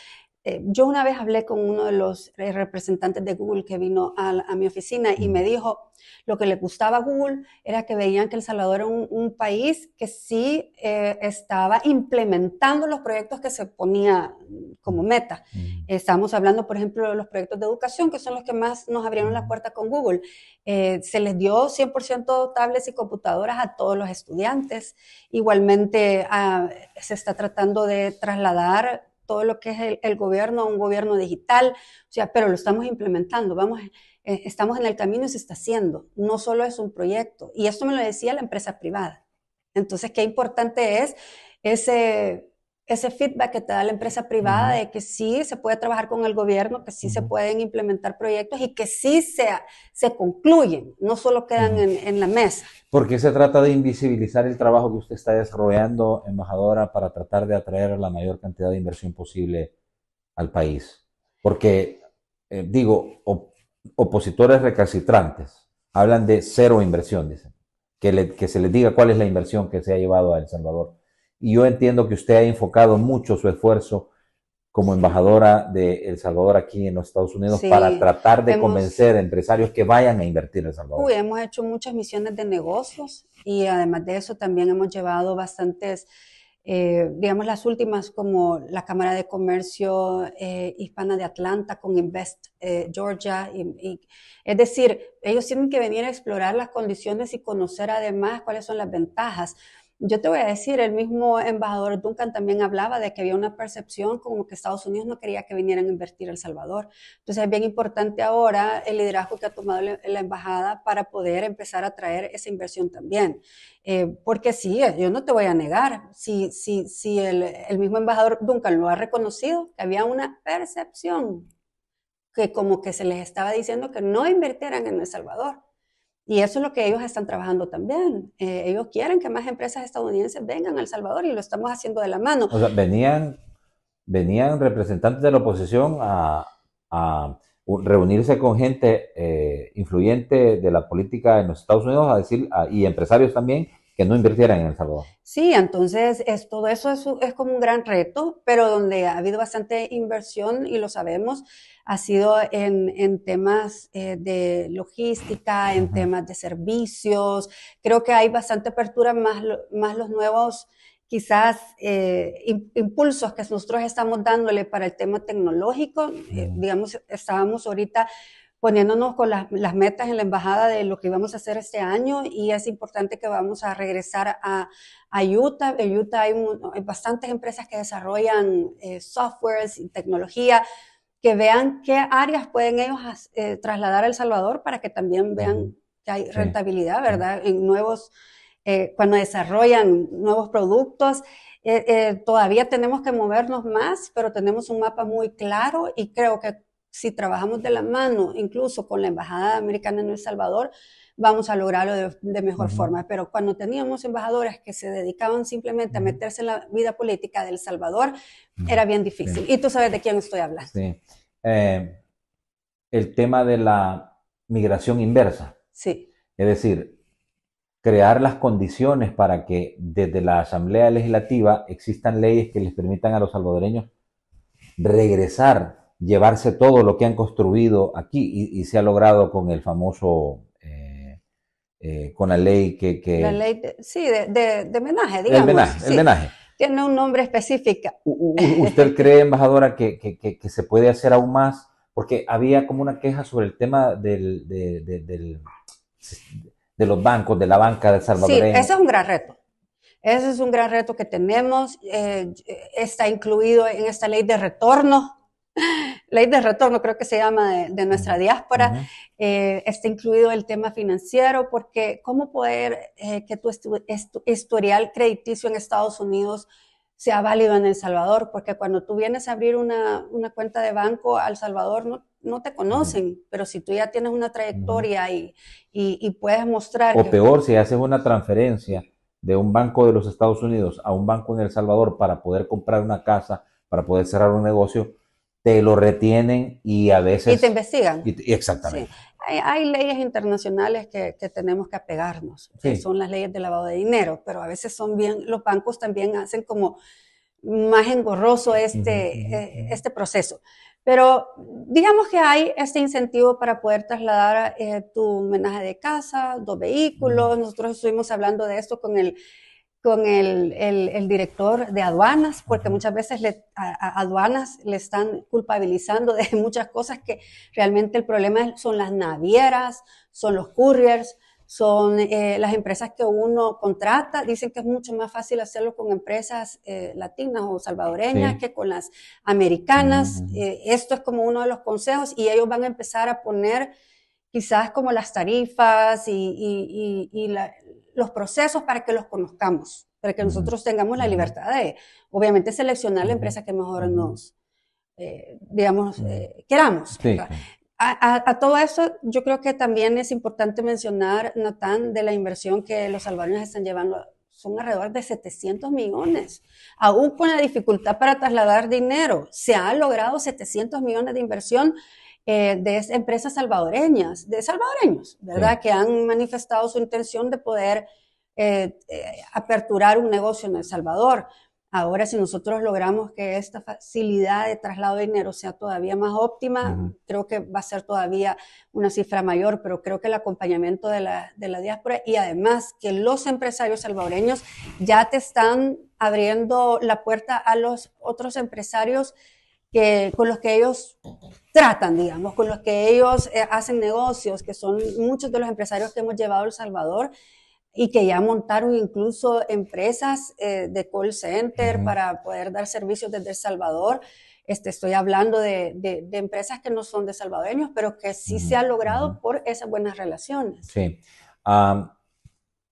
[SPEAKER 3] eh, yo una vez hablé con uno de los eh, representantes de Google que vino a, mi oficina y me dijo, lo que le gustaba a Google era que veían que El Salvador era un, país que sí eh, estaba implementando los proyectos que se ponía como meta. Mm. Estamos hablando, por ejemplo, de los proyectos de educación, que son los que más nos abrieron la mm. puerta con Google. se les dio 100% tablets y computadoras a todos los estudiantes. Igualmente, ah, se está tratando de trasladar todo lo que es el, gobierno un gobierno digital, o sea, pero lo estamos implementando, vamos, eh, estamos en el camino y se está haciendo, no solo es un proyecto. Y esto me lo decía la empresa privada. Entonces, qué importante es ese ese feedback que te da la empresa privada de que sí se puede trabajar con el gobierno, que sí se pueden implementar proyectos y que sí se, se concluyen, no solo quedan en, en, la mesa.
[SPEAKER 2] Porque se trata de invisibilizar el trabajo que usted está desarrollando, embajadora, para tratar de atraer la mayor cantidad de inversión posible al país. Porque, eh, digo, opositores recalcitrantes hablan de cero inversión, dicen. Que, le, que se les diga cuál es la inversión que se ha llevado a El Salvador y yo entiendo que usted ha enfocado mucho su esfuerzo como embajadora de El Salvador aquí en los Estados Unidos para tratar de convencer a empresarios que vayan a invertir en El Salvador.
[SPEAKER 3] Uy, hemos hecho muchas misiones de negocios y además de eso también hemos llevado bastantes, eh, digamos las últimas como la Cámara de Comercio eh, Hispana de Atlanta con Invest eh, Georgia. Y, es decir, ellos tienen que venir a explorar las condiciones y conocer además cuáles son las ventajas yo te voy a decir, el mismo embajador Duncan también hablaba de que había una percepción como que Estados Unidos no quería que vinieran a invertir en El Salvador. Entonces es bien importante ahora el liderazgo que ha tomado la embajada para poder empezar a traer esa inversión también. Eh, porque sí, yo no te voy a negar, si, si, el, el mismo embajador Duncan lo ha reconocido, que había una percepción que como que se les estaba diciendo que no invirtieran en El Salvador. Y eso es lo que ellos están trabajando también. Eh, ellos quieren que más empresas estadounidenses vengan a El Salvador y lo estamos haciendo de la mano. O sea,
[SPEAKER 2] venían, venían representantes de la oposición a, reunirse con gente eh, influyente de la política en los Estados Unidos a decir, y empresarios también, que no invirtieran en El Salvador.
[SPEAKER 3] Sí, entonces es, todo eso es, como un gran reto, pero donde ha habido bastante inversión, y lo sabemos, ha sido en, temas eh, de logística, en temas de servicios. Creo que hay bastante apertura, más, más los nuevos quizás eh, impulsos que nosotros estamos dándole para el tema tecnológico. Eh, digamos, estábamos ahorita poniéndonos con las, metas en la embajada de lo que íbamos a hacer este año y es importante que vamos a regresar a, Utah. En Utah hay, bastantes empresas que desarrollan software eh, softwares y tecnología que vean qué áreas pueden ellos eh, trasladar a El Salvador para que también vean que hay rentabilidad, ¿verdad? En nuevos, eh, cuando desarrollan nuevos productos. todavía tenemos que movernos más, pero tenemos un mapa muy claro y creo que si trabajamos de la mano, incluso con la Embajada Americana en El Salvador, vamos a lograrlo de, mejor forma. Pero cuando teníamos embajadores que se dedicaban simplemente a meterse en la vida política del El Salvador, era bien difícil. Y tú sabes de quién estoy hablando.
[SPEAKER 2] Sí. Eh, el tema de la migración inversa. Sí. Es decir, crear las condiciones para que desde la Asamblea Legislativa existan leyes que les permitan a los salvadoreños regresar llevarse todo lo que han construido aquí y, se ha logrado con el famoso, eh, eh, con la ley que... la
[SPEAKER 3] ley, sí, de, de, menaje, digamos. El menaje, Tiene un nombre específico.
[SPEAKER 2] ¿Usted cree, embajadora, que, que, se puede hacer aún más? Porque había como una queja sobre el tema del, de los bancos, de la banca de Salvador. Sí, ese es
[SPEAKER 3] un gran reto. Ese es un gran reto que tenemos. Eh, está incluido en esta ley de retorno ley de retorno, creo que se llama, de, nuestra diáspora, eh, está incluido el tema financiero, porque cómo poder eh, que tu historial crediticio en Estados Unidos sea válido en El Salvador, porque cuando tú vienes a abrir una, cuenta de banco al Salvador, no, te conocen, pero si tú ya tienes una trayectoria y, puedes mostrar... O peor, si
[SPEAKER 2] haces una transferencia de un banco de los Estados Unidos a un banco en El Salvador para poder comprar una casa, para poder cerrar un negocio, te lo retienen y a veces... Y te investigan. Y exactamente.
[SPEAKER 3] Hay, leyes internacionales que, tenemos que apegarnos, que son las leyes de lavado de dinero, pero a veces son bien, los bancos también hacen como más engorroso este, eh, este proceso. Pero digamos que hay este incentivo para poder trasladar eh, tu homenaje de casa, dos vehículos. Nosotros estuvimos hablando de esto con el con el, el, director de aduanas, porque muchas veces le, a, aduanas le están culpabilizando de muchas cosas que realmente el problema son las navieras, son los couriers, son eh, las empresas que uno contrata. Dicen que es mucho más fácil hacerlo con empresas eh, latinas o salvadoreñas que con las americanas. Eh, esto es como uno de los consejos y ellos van a empezar a poner quizás como las tarifas y, y, y la, los procesos para que los conozcamos, para que nosotros tengamos la libertad de, obviamente, seleccionar la empresa que mejor nos, eh, digamos, eh, queramos. A, todo eso, yo creo que también es importante mencionar, Natán, de la inversión que los salvadoreños están llevando. Son alrededor de 700 millones. Aún con la dificultad para trasladar dinero, se ha logrado 700 millones de inversión eh, de empresas salvadoreñas, de salvadoreños, ¿verdad? Que han manifestado su intención de poder eh, eh, aperturar un negocio en El Salvador. Ahora, si nosotros logramos que esta facilidad de traslado de dinero sea todavía más óptima, creo que va a ser todavía una cifra mayor, pero creo que el acompañamiento de la, diáspora y además que los empresarios salvadoreños ya te están abriendo la puerta a los otros empresarios que, con los que ellos tratan, digamos, con los que ellos eh, hacen negocios, que son muchos de los empresarios que hemos llevado a El Salvador y que ya montaron incluso empresas eh, de call center para poder dar servicios desde El Salvador. Este, estoy hablando de, empresas que no son de salvadoreños, pero que sí se ha logrado por esas buenas relaciones.
[SPEAKER 2] Sí.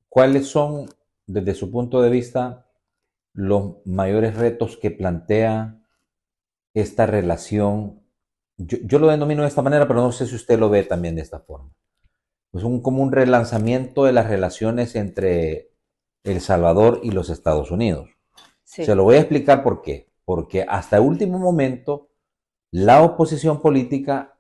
[SPEAKER 2] ¿Cuáles son, desde su punto de vista, los mayores retos que plantea esta relación yo, lo denomino de esta manera, pero no sé si usted lo ve también de esta forma. Es un, como un relanzamiento de las relaciones entre El Salvador y los Estados Unidos. Se lo voy a explicar por qué. Porque hasta el último momento la oposición política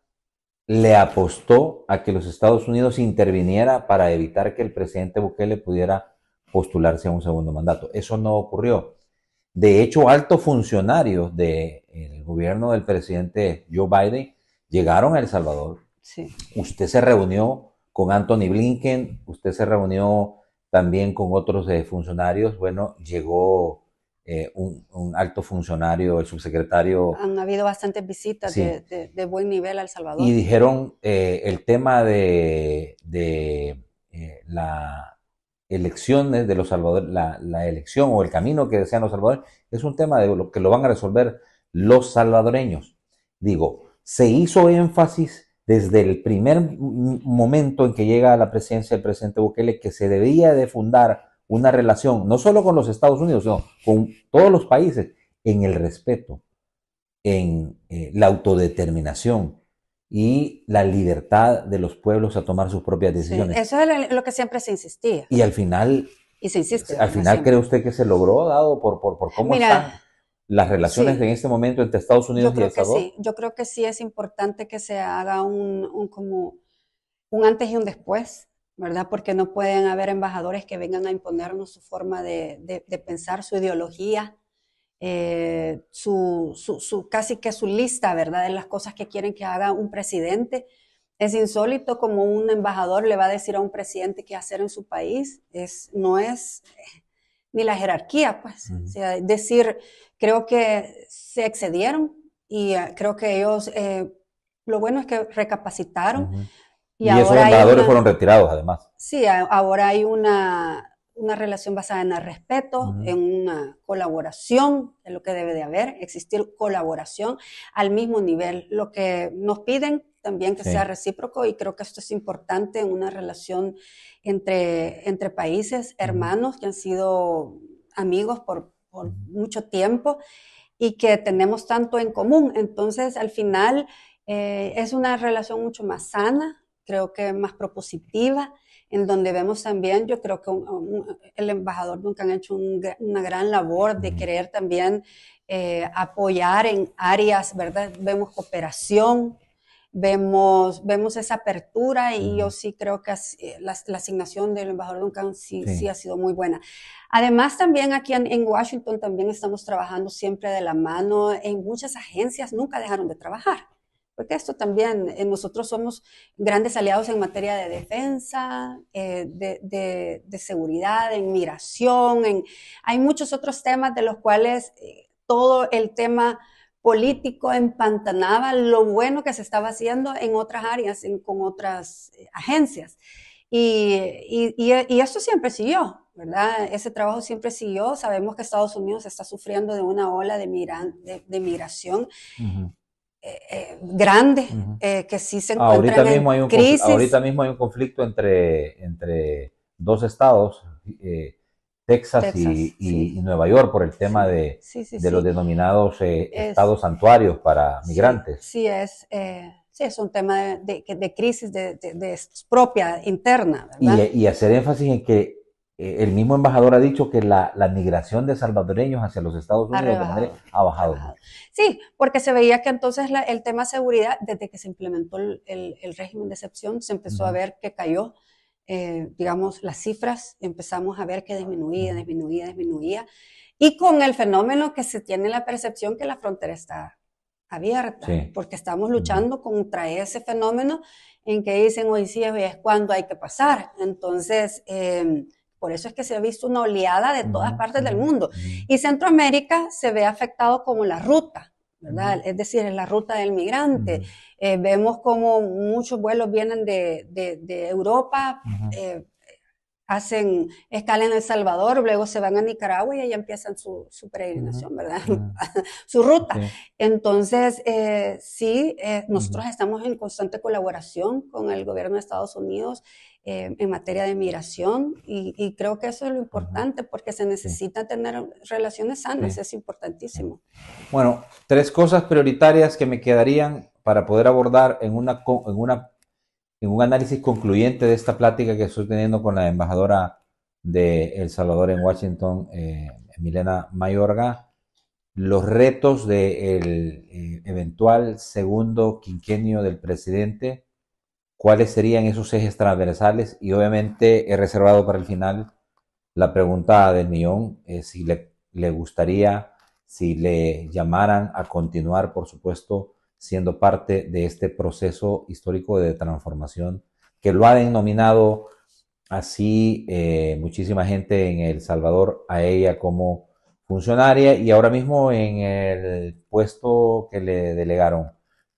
[SPEAKER 2] le apostó a que los Estados Unidos interviniera para evitar que el presidente Bukele pudiera postularse a un segundo mandato. Eso no ocurrió. De hecho, altos funcionarios del gobierno del presidente Joe Biden llegaron a El Salvador. Usted se reunió con Anthony Blinken, usted se reunió también con otros eh, funcionarios. Bueno, llegó eh, un, alto funcionario, el subsecretario.
[SPEAKER 3] Han habido bastantes visitas de, buen nivel a El Salvador. Y
[SPEAKER 2] dijeron eh, el tema de la elecciones de los salvadores, la, elección o el camino que desean los salvadores, es un tema de lo que lo van a resolver los salvadoreños. Digo, se hizo énfasis desde el primer momento en que llega a la presidencia el presidente Bukele que se debía de fundar una relación, no solo con los Estados Unidos, sino con todos los países, en el respeto, en eh, la autodeterminación, y la libertad de los pueblos a tomar sus propias decisiones.
[SPEAKER 3] eso es lo que siempre se insistía.
[SPEAKER 2] Y al final...
[SPEAKER 3] Y se insiste. Al final,
[SPEAKER 2] ¿cree usted que se logró, dado por, por, por cómo están las relaciones en este momento entre Estados Unidos y El Salvador? Sí.
[SPEAKER 3] Yo creo que sí es importante que se haga un, un, como un antes y un después, ¿verdad? Porque no pueden haber embajadores que vengan a imponernos su forma de, de, de pensar, su ideología, eh, su, casi que su lista, ¿verdad?, de las cosas que quieren que haga un presidente. Es insólito como un embajador le va a decir a un presidente qué hacer en su país. Es, no es eh, ni la jerarquía, pues. decir, creo que se excedieron y eh, creo que ellos, lo bueno es que recapacitaron. Y, esos embajadores fueron retirados, además. Sí, ahora hay una una relación basada en el respeto, en una colaboración, es lo que debe de haber, existir colaboración al mismo nivel. Lo que nos piden también que sea recíproco y creo que esto es importante en una relación entre, entre países, hermanos que han sido amigos por, mucho tiempo y que tenemos tanto en común. Entonces, al final, eh, es una relación mucho más sana, creo que más propositiva en donde vemos también, yo creo que el embajador Duncan ha hecho una gran labor de querer también eh, apoyar en áreas, ¿verdad? Vemos cooperación, vemos, vemos esa apertura y yo sí creo que eh, la, asignación del embajador Duncan sí, sí. ha sido muy buena. Además, también aquí en, en, Washington también estamos trabajando siempre de la mano. En muchas agencias nunca dejaron de trabajar porque esto también, eh, nosotros somos grandes aliados en materia de defensa, eh, de, de, de, seguridad, en migración, hay muchos otros temas de los cuales eh, todo el tema político empantanaba lo bueno que se estaba haciendo en otras áreas, con otras agencias. Y, esto siempre siguió, ¿verdad? Ese trabajo siempre siguió. Sabemos que Estados Unidos está sufriendo de una ola de, de, migración eh, eh, grande, eh, que sí se encuentra ahorita en hay crisis. Ahorita
[SPEAKER 2] mismo hay un conflicto entre, entre dos estados, Texas, y, Nueva York, por el tema de, los denominados estados santuarios para migrantes.
[SPEAKER 3] Sí, es. Sí, es un tema de, de, crisis de, propia, interna. Y,
[SPEAKER 2] y hacer énfasis en que eh, el mismo embajador ha dicho que la, migración de salvadoreños hacia los Estados Unidos ha, bajado.
[SPEAKER 3] sí, porque se veía que entonces el tema seguridad, desde que se implementó el, régimen de excepción, se empezó a ver que cayó, eh, digamos, las cifras, empezamos a ver que disminuía, disminuía, disminuía, y con el fenómeno que se tiene la percepción que la frontera está abierta, porque estamos luchando contra ese fenómeno en que dicen hoy sí es cuando hay que pasar. Entonces, em, por eso es que se ha visto una oleada de todas mm, partes del mm, mundo. Mm. Y Centroamérica se ve afectado como la ruta, ¿verdad? Es decir, es la ruta del migrante. Eh, vemos como muchos vuelos vienen de, Europa, eh, hacen escala en El Salvador, luego se van a Nicaragua y ahí empiezan su, peregrinación, ¿verdad? su ruta. Entonces, eh, sí, nosotros estamos en constante colaboración con el gobierno de Estados Unidos eh, en materia de migración y, creo que eso es lo importante porque se necesita tener relaciones sanas, es importantísimo.
[SPEAKER 2] Bueno, tres cosas prioritarias que me quedarían para poder abordar en, una, en, una, en un análisis concluyente de esta plática que estoy teniendo con la embajadora de El Salvador en Washington, eh, Milena Mayorga los retos del de eh, eventual segundo quinquenio del presidente cuáles serían esos ejes transversales y obviamente he reservado para el final la pregunta del millón, eh, si le, gustaría, si le llamaran a continuar, por supuesto, siendo parte de este proceso histórico de transformación que lo ha denominado así eh, muchísima gente en El Salvador a ella como funcionaria y ahora mismo en el puesto que le delegaron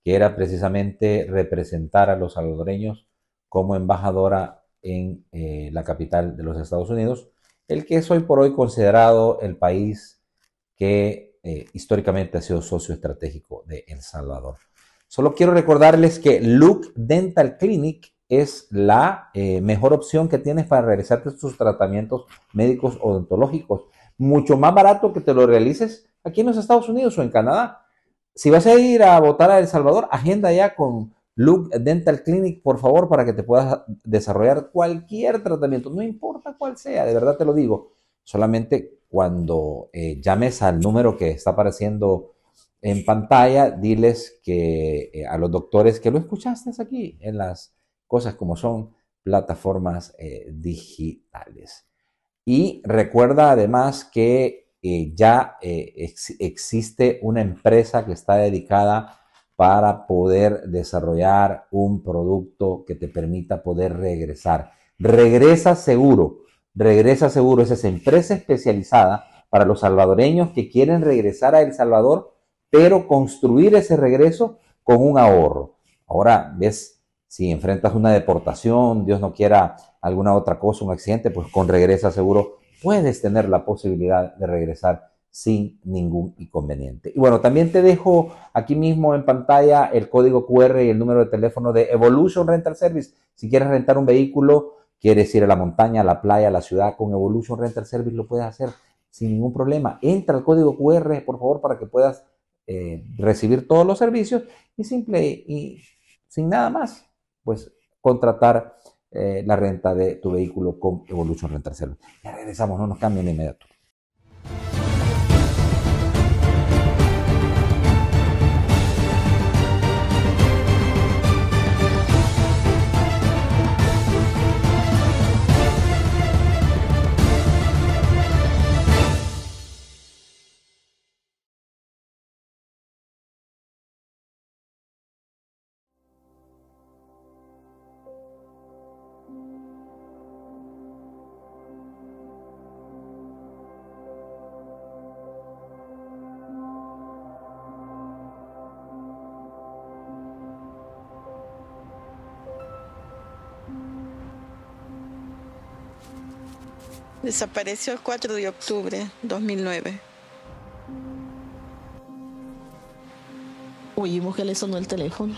[SPEAKER 2] que era precisamente representar a los salvadoreños como embajadora en eh, la capital de los Estados Unidos, el que es hoy por hoy considerado el país que eh, históricamente ha sido socio estratégico de El Salvador. Solo quiero recordarles que Look Dental Clinic es la eh, mejor opción que tienes para realizarte tus tratamientos médicos odontológicos. Mucho más barato que te lo realices aquí en los Estados Unidos o en Canadá. Si vas a ir a votar a El Salvador, agenda ya con Look Dental Clinic, por favor, para que te puedas desarrollar cualquier tratamiento, no importa cuál sea, de verdad te lo digo. Solamente cuando eh, llames al número que está apareciendo en pantalla, diles que eh, a los doctores que lo escuchaste aquí en las cosas como son plataformas eh, digitales. Y recuerda además que eh, ya eh, existe una empresa que está dedicada para poder desarrollar un producto que te permita poder regresar. Regresa seguro, regresa seguro. Es esa empresa especializada para los salvadoreños que quieren regresar a El Salvador, pero construir ese regreso con un ahorro. Ahora, ves, si enfrentas una deportación, Dios no quiera alguna otra cosa, un accidente, pues con regresa seguro puedes tener la posibilidad de regresar sin ningún inconveniente. Y bueno, también te dejo aquí mismo en pantalla el código QR y el número de teléfono de Evolution Rental Service. Si quieres rentar un vehículo, quieres ir a la montaña, a la playa, a la ciudad, con Evolution Rental Service lo puedes hacer sin ningún problema. Entra al código QR, por favor, para que puedas eh, recibir todos los servicios y simple y sin nada más, pues contratar eh, la renta de tu vehículo con Evolution Renta Cero. Ya regresamos, no nos cambian de inmediato.
[SPEAKER 4] Desapareció el 4 de octubre 2009.
[SPEAKER 5] Oímos que le sonó el teléfono,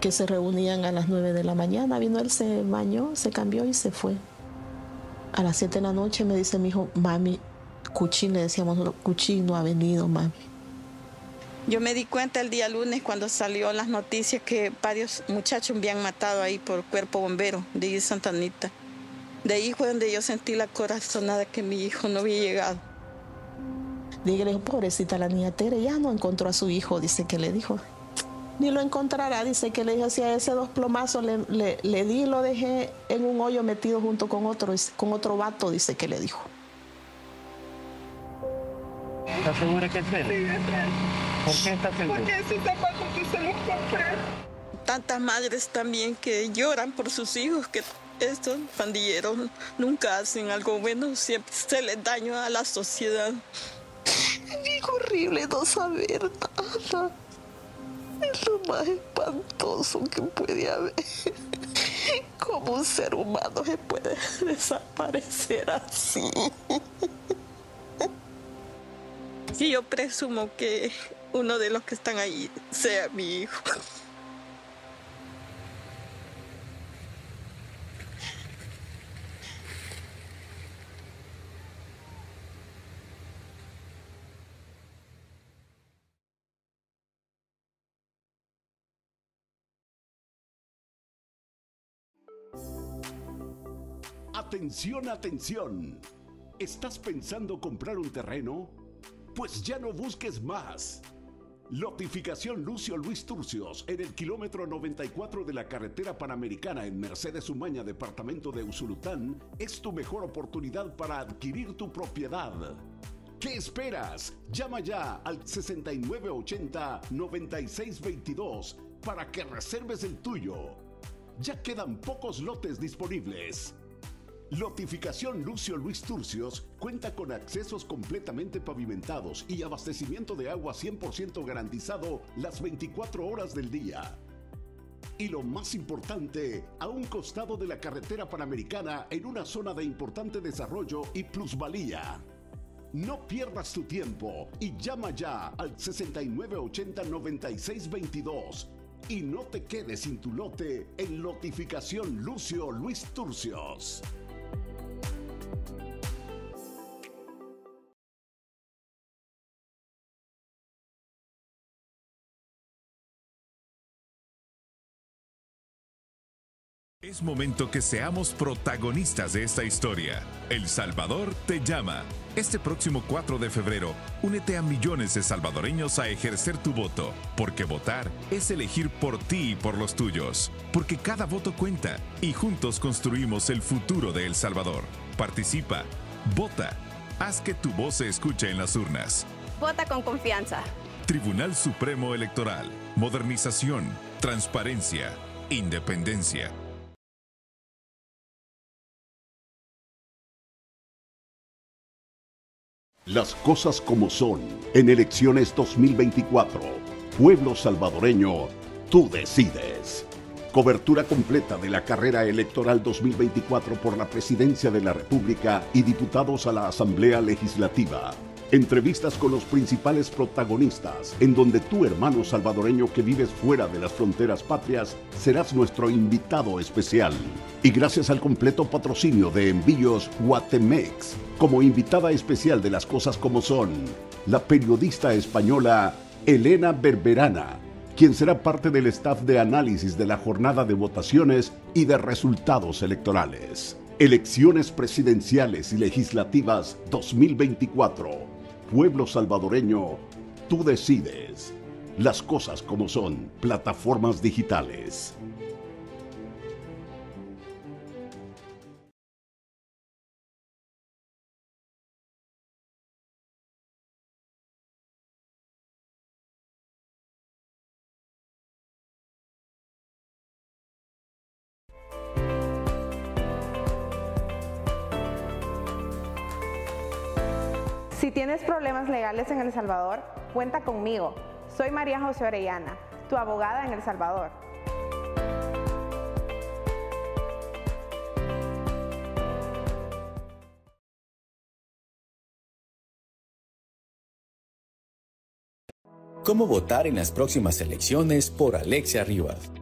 [SPEAKER 5] que se reunían a las 9 de la mañana. Vino él, se bañó, se cambió y se fue. A las 7 de la noche me dice mi hijo, mami, Cuchín, le decíamos, Cuchín no ha venido, mami.
[SPEAKER 4] Yo me di cuenta el día lunes cuando salió las noticias que varios muchachos habían matado ahí por cuerpo bombero de Santanita. De ahí fue donde yo sentí la corazonada que mi hijo no había llegado.
[SPEAKER 5] Dígale, pobrecita la niña Tere, ya no encontró a su hijo, dice que le dijo. Ni lo encontrará, dice que le dijo, si a ese dos plomazos le, di y lo dejé en un hoyo metido junto con otro, con otro vato, dice que le dijo.
[SPEAKER 3] ¿Estás segura que es Tere? ¿Por qué estás segura? Porque se
[SPEAKER 4] Tantas madres también que lloran por sus hijos que estos pandilleros nunca hacen algo bueno, siempre se les daña a la sociedad.
[SPEAKER 5] Es horrible no saber nada. Es lo más espantoso que puede haber. ¿Cómo un ser humano se puede
[SPEAKER 4] desaparecer así? Y yo presumo que uno de los que están ahí sea mi hijo.
[SPEAKER 1] Atención, atención. ¿Estás pensando comprar un terreno? Pues ya no busques más. Lotificación Lucio Luis Turcios en el kilómetro 94 de la carretera panamericana en Mercedes Umaña, departamento de Usulután, es tu mejor oportunidad para adquirir tu propiedad. ¿Qué esperas? Llama ya al 6980-9622 para que reserves el tuyo. Ya quedan pocos lotes disponibles. Lotificación Lucio Luis Turcios cuenta con accesos completamente pavimentados y abastecimiento de agua 100% garantizado las 24 horas del día. Y lo más importante, a un costado de la carretera panamericana en una zona de importante desarrollo y plusvalía. No pierdas tu tiempo y llama ya al 6980-9622 y no te quedes sin tu lote en Lotificación Lucio Luis Turcios.
[SPEAKER 6] Es momento que seamos protagonistas de esta historia. El Salvador te llama. Este próximo 4 de febrero, únete a millones de salvadoreños a ejercer tu voto, porque votar es elegir por ti y por los tuyos, porque cada voto cuenta y juntos construimos el futuro de El Salvador. Participa, vota, haz que tu voz se escuche en las urnas.
[SPEAKER 4] Vota con confianza.
[SPEAKER 6] Tribunal Supremo Electoral, modernización, transparencia, independencia. Las cosas como son
[SPEAKER 1] en elecciones 2024. Pueblo salvadoreño, tú decides. Cobertura completa de la carrera electoral 2024 por la Presidencia de la República y diputados a la Asamblea Legislativa. Entrevistas con los principales protagonistas, en donde tu hermano salvadoreño que vives fuera de las fronteras patrias serás nuestro invitado especial. Y gracias al completo patrocinio de envíos Guatemex como invitada especial de las cosas como son, la periodista española Elena Berberana, quien será parte del staff de análisis de la jornada de votaciones y de resultados electorales. Elecciones presidenciales y legislativas 2024. Pueblo salvadoreño, tú decides. Las cosas como son, plataformas
[SPEAKER 6] digitales.
[SPEAKER 5] ¿Tienes problemas legales en El Salvador? Cuenta conmigo. Soy María José Orellana, tu abogada en El Salvador.
[SPEAKER 6] ¿Cómo votar en las próximas elecciones por Alexia Rivas?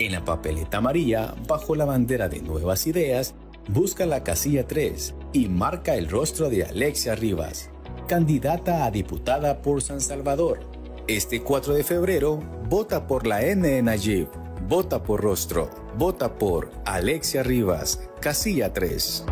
[SPEAKER 6] En la papeleta amarilla, bajo la bandera de Nuevas Ideas, busca la casilla 3 y marca el rostro de Alexia Rivas candidata a diputada por San Salvador. Este 4 de febrero, vota por la N vota por Rostro, vota por Alexia Rivas, casilla 3.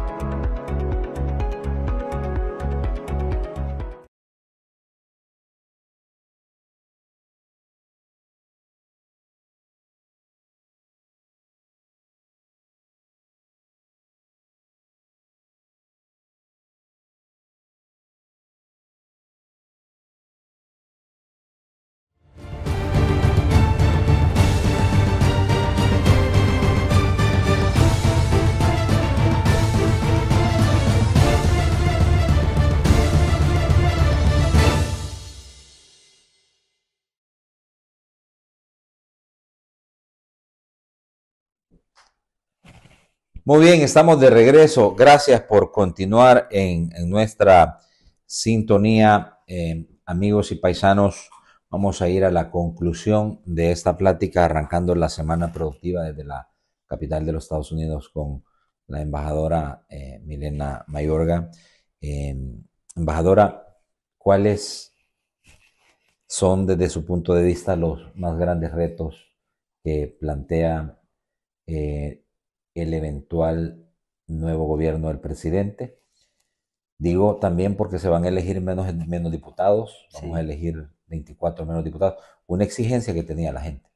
[SPEAKER 6] Muy bien, estamos de regreso.
[SPEAKER 2] Gracias por continuar en, nuestra sintonía, eh, amigos y paisanos. Vamos a ir a la conclusión de esta plática, arrancando la semana productiva desde la capital de los Estados Unidos con la embajadora eh, Milena Mayorga. Eh, embajadora, ¿cuáles son desde su punto de vista los más grandes retos que plantea el eventual nuevo gobierno del presidente. Digo también porque se van a elegir menos, menos diputados, vamos a elegir 24 menos diputados, una exigencia que tenía la gente.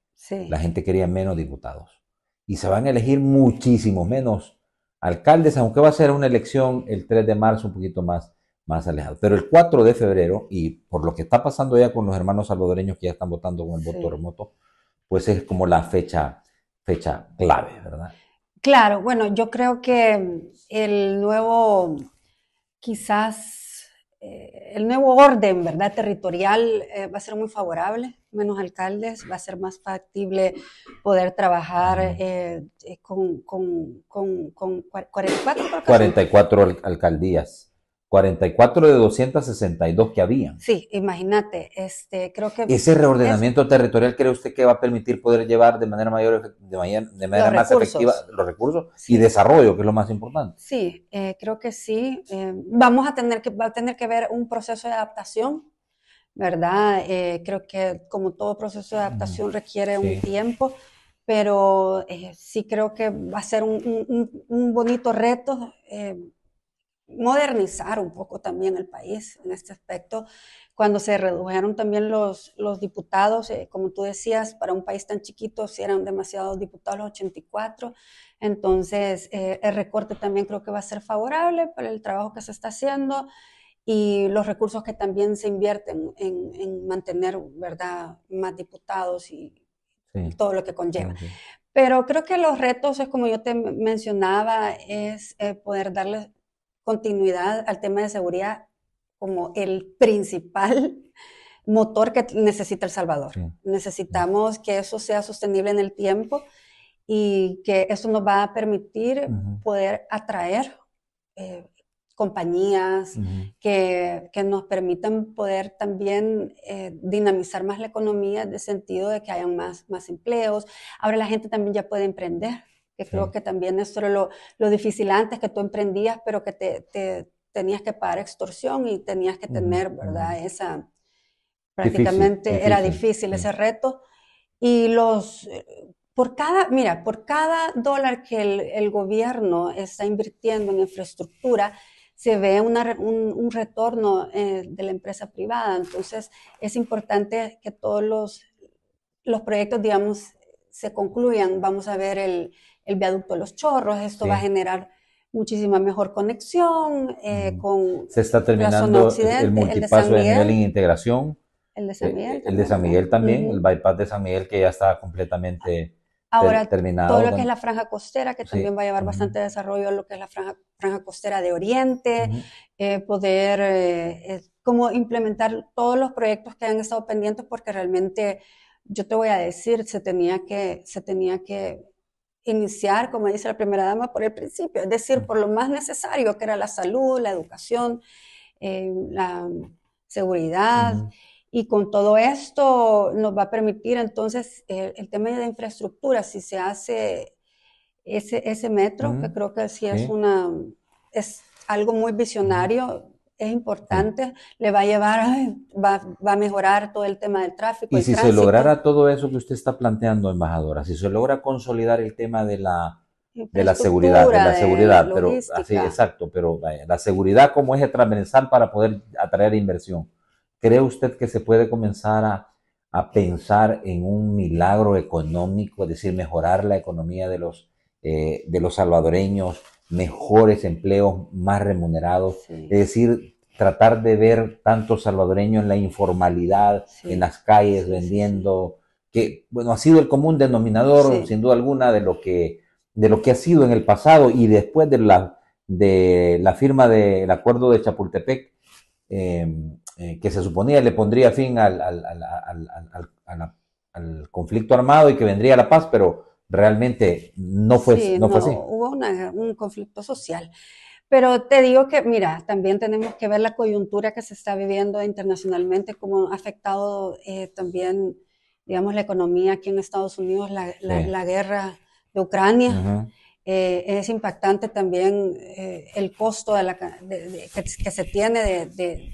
[SPEAKER 2] La gente quería menos diputados. Y se van a elegir muchísimos menos alcaldes, aunque va a ser una elección el 3 de marzo un poquito más, más alejado. Pero el 4 de febrero, y por lo que está pasando ya con los hermanos salvadoreños que ya están votando con el voto remoto, pues es como la fecha, fecha clave, ¿verdad?
[SPEAKER 3] Claro, bueno, yo creo que el nuevo, quizás, eh, el nuevo orden, ¿verdad? Territorial eh, va a ser muy favorable, menos alcaldes, va a ser más factible poder trabajar eh, con, con, con, 44
[SPEAKER 2] alcaldías. 44 de 262 que había.
[SPEAKER 3] Sí, imagínate, este, creo que... ¿Ese reordenamiento
[SPEAKER 2] territorial cree usted que va a permitir poder llevar de manera mayor, de, manera más efectiva los recursos y desarrollo, que es lo más importante?
[SPEAKER 3] Sí, eh, creo que sí. Eh, vamos a tener que, va a tener que ver un proceso de adaptación, ¿verdad? Eh, creo que como todo proceso de adaptación requiere un tiempo, pero sí creo que va a ser un, un bonito reto modernizar un poco también el país en este aspecto. Cuando se redujeron también los, los diputados, eh, como tú decías, para un país tan chiquito, si eran demasiados diputados, los 84, entonces eh, el recorte también creo que va a ser favorable para el trabajo que se está haciendo y los recursos que también se invierten en, mantener, ¿verdad?, más diputados y todo lo que conlleva. Pero creo que los retos, como yo te mencionaba, es eh, poder darles continuidad al tema de seguridad como el principal motor que necesita El Salvador. Necesitamos que eso sea sostenible en el tiempo y que eso nos va a permitir poder atraer eh, compañías que, nos permitan poder también eh, dinamizar más la economía en el sentido de que hayan más, más empleos. Ahora la gente también ya puede emprender que creo que también es lo, lo, difícil antes, que tú emprendías, pero que te, te tenías que pagar extorsión y tenías que tener, ¿verdad? Esa, prácticamente era difícil, ese reto. Y los, por cada, mira, por cada dólar que el, el gobierno está invirtiendo en infraestructura, se ve un, un, retorno eh, de la empresa privada. Entonces, es importante que todos los, los proyectos, digamos, se concluyan. Vamos a ver el, el viaducto de los chorros, esto va a generar muchísima mejor conexión eh, con... Se está terminando el, el multipaso de, en
[SPEAKER 2] integración.
[SPEAKER 3] El de eh, San Miguel. el de San
[SPEAKER 2] Miguel también, el bypass de San Miguel que ya está completamente ah, Ahora, terminado. Todo lo que es
[SPEAKER 3] la franja costera, que también va a llevar bastante desarrollo, lo que es la franja, costera de Oriente, eh, poder como implementar todos los proyectos que han estado pendientes porque realmente yo te voy a decir, se tenía que, se tenía que iniciar, como dice la primera dama, por el principio, es decir, por lo más necesario, que era la salud, la educación, eh, la seguridad. Y con todo esto nos va a permitir entonces el, tema de infraestructura, si se hace ese, ese metro, que creo que sí, es una... Es, algo muy visionario, es importante, le va a llevar, va, a mejorar todo el tema del tráfico. Y si se lograra
[SPEAKER 2] todo eso que usted está planteando, embajadora, si se logra consolidar el tema de la, de la seguridad, de la seguridad, pero así, exacto, pero la seguridad como eje transversal para poder atraer inversión. ¿Cree usted que se puede comenzar a, pensar en un milagro económico, es decir, mejorar la economía de los, eh, de los salvadoreños, mejores empleos, más remunerados, es decir, tratar de ver tanto salvadoreño en la informalidad, en las calles vendiendo, que bueno, ha sido el común denominador, sin duda alguna, de lo que de lo que ha sido en el pasado y después de la de la firma del acuerdo de Chapultepec, em, eh, que se suponía le pondría fin al, conflicto armado y que vendría la paz, pero realmente no fue, fue así.
[SPEAKER 3] Hubo un conflicto social. Pero te digo que, mira, también tenemos que ver la coyuntura que se está viviendo internacionalmente, cómo ha afectado eh, también, digamos, la economía aquí en Estados Unidos, la, guerra de Ucrania. Eh, es impactante también eh, el costo de que, se tiene de,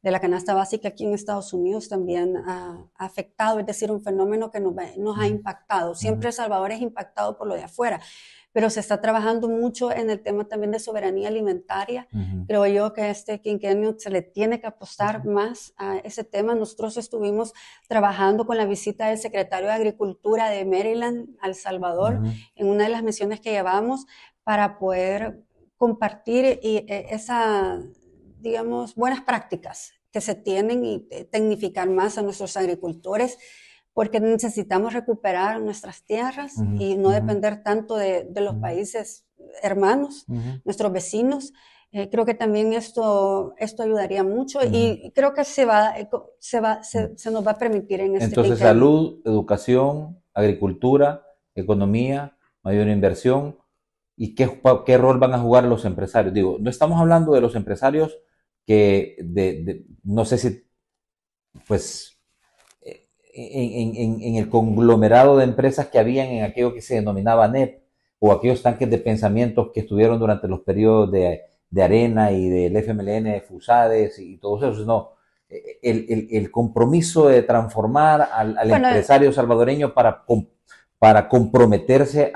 [SPEAKER 3] la canasta básica aquí en Estados Unidos también ha, afectado, es decir, un fenómeno que nos, ha impactado. Siempre El Salvador es impactado por lo de afuera pero se está trabajando mucho en el tema también de soberanía alimentaria. Creo yo que este quinquenio se le tiene que apostar más a ese tema. Nosotros estuvimos trabajando con la visita del secretario de Agricultura de Maryland al Salvador en una de las misiones que llevamos para poder compartir y, e, e, esa, digamos, buenas prácticas que se tienen y e, tecnificar más a nuestros agricultores porque necesitamos recuperar nuestras tierras y no depender tanto de, de los países hermanos, nuestros vecinos. Eh, creo que también esto, esto ayudaría mucho y creo que se, va, eh, se, va, se, nos va a permitir en este Entonces, salud,
[SPEAKER 2] educación, agricultura, economía, mayor inversión. ¿Y qué, qué rol van a jugar los empresarios? Digo, no estamos hablando de los empresarios que, de no sé si, pues en, el conglomerado de empresas que habían en aquello que se denominaba NEP o aquellos tanques de pensamientos que estuvieron durante los periodos de, de Arena y del FMLN, FUSADES y todos esos, no. E, e, el, el, compromiso de transformar al, empresario salvadoreño para, para comprometerse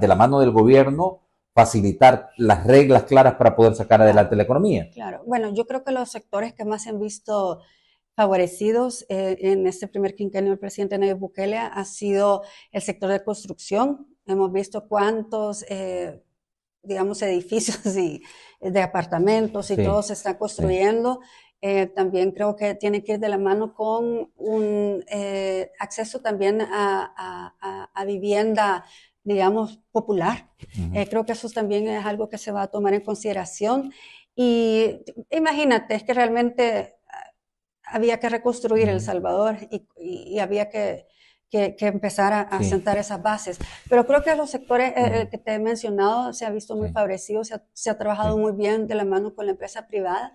[SPEAKER 2] de la mano del gobierno facilitar las reglas claras para poder sacar adelante la economía.
[SPEAKER 3] Claro, bueno, yo creo que los sectores que más se han visto favorecidos eh, en este primer quinquenio del presidente Nayib Bukele ha sido el sector de construcción. Hemos visto cuántos, eh, digamos, edificios y, eh, de apartamentos y todo se está construyendo. también creo que tiene que ir de la mano con un acceso también a, vivienda, digamos, popular. creo que eso también es algo que se va a tomar en consideración. Y imagínate, es que realmente había que reconstruir El Salvador y, había que, empezar a, sentar esas bases. Pero creo que los sectores eh, eh, que te he mencionado se han visto muy favorecidos, favorecido, se ha, trabajado muy bien de la mano con la empresa privada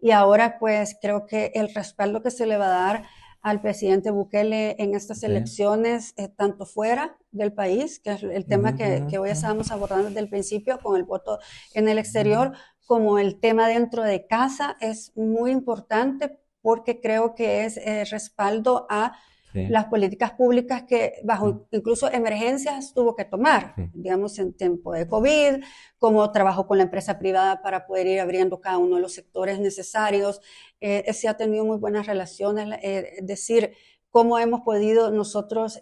[SPEAKER 3] y ahora pues creo que el respaldo que se le va a dar al presidente Bukele en estas elecciones, eh, tanto fuera del país, que es el tema que, que hoy estábamos abordando desde el principio con el voto en el exterior, como el tema dentro de casa, es muy importante porque creo que es eh, respaldo a las políticas públicas que bajo mm. incluso emergencias tuvo que tomar, digamos en tiempo de COVID, como trabajo con la empresa privada para poder ir abriendo cada uno de los sectores necesarios. Eh, eh, se ha tenido muy buenas relaciones, es decir, cómo hemos podido nosotros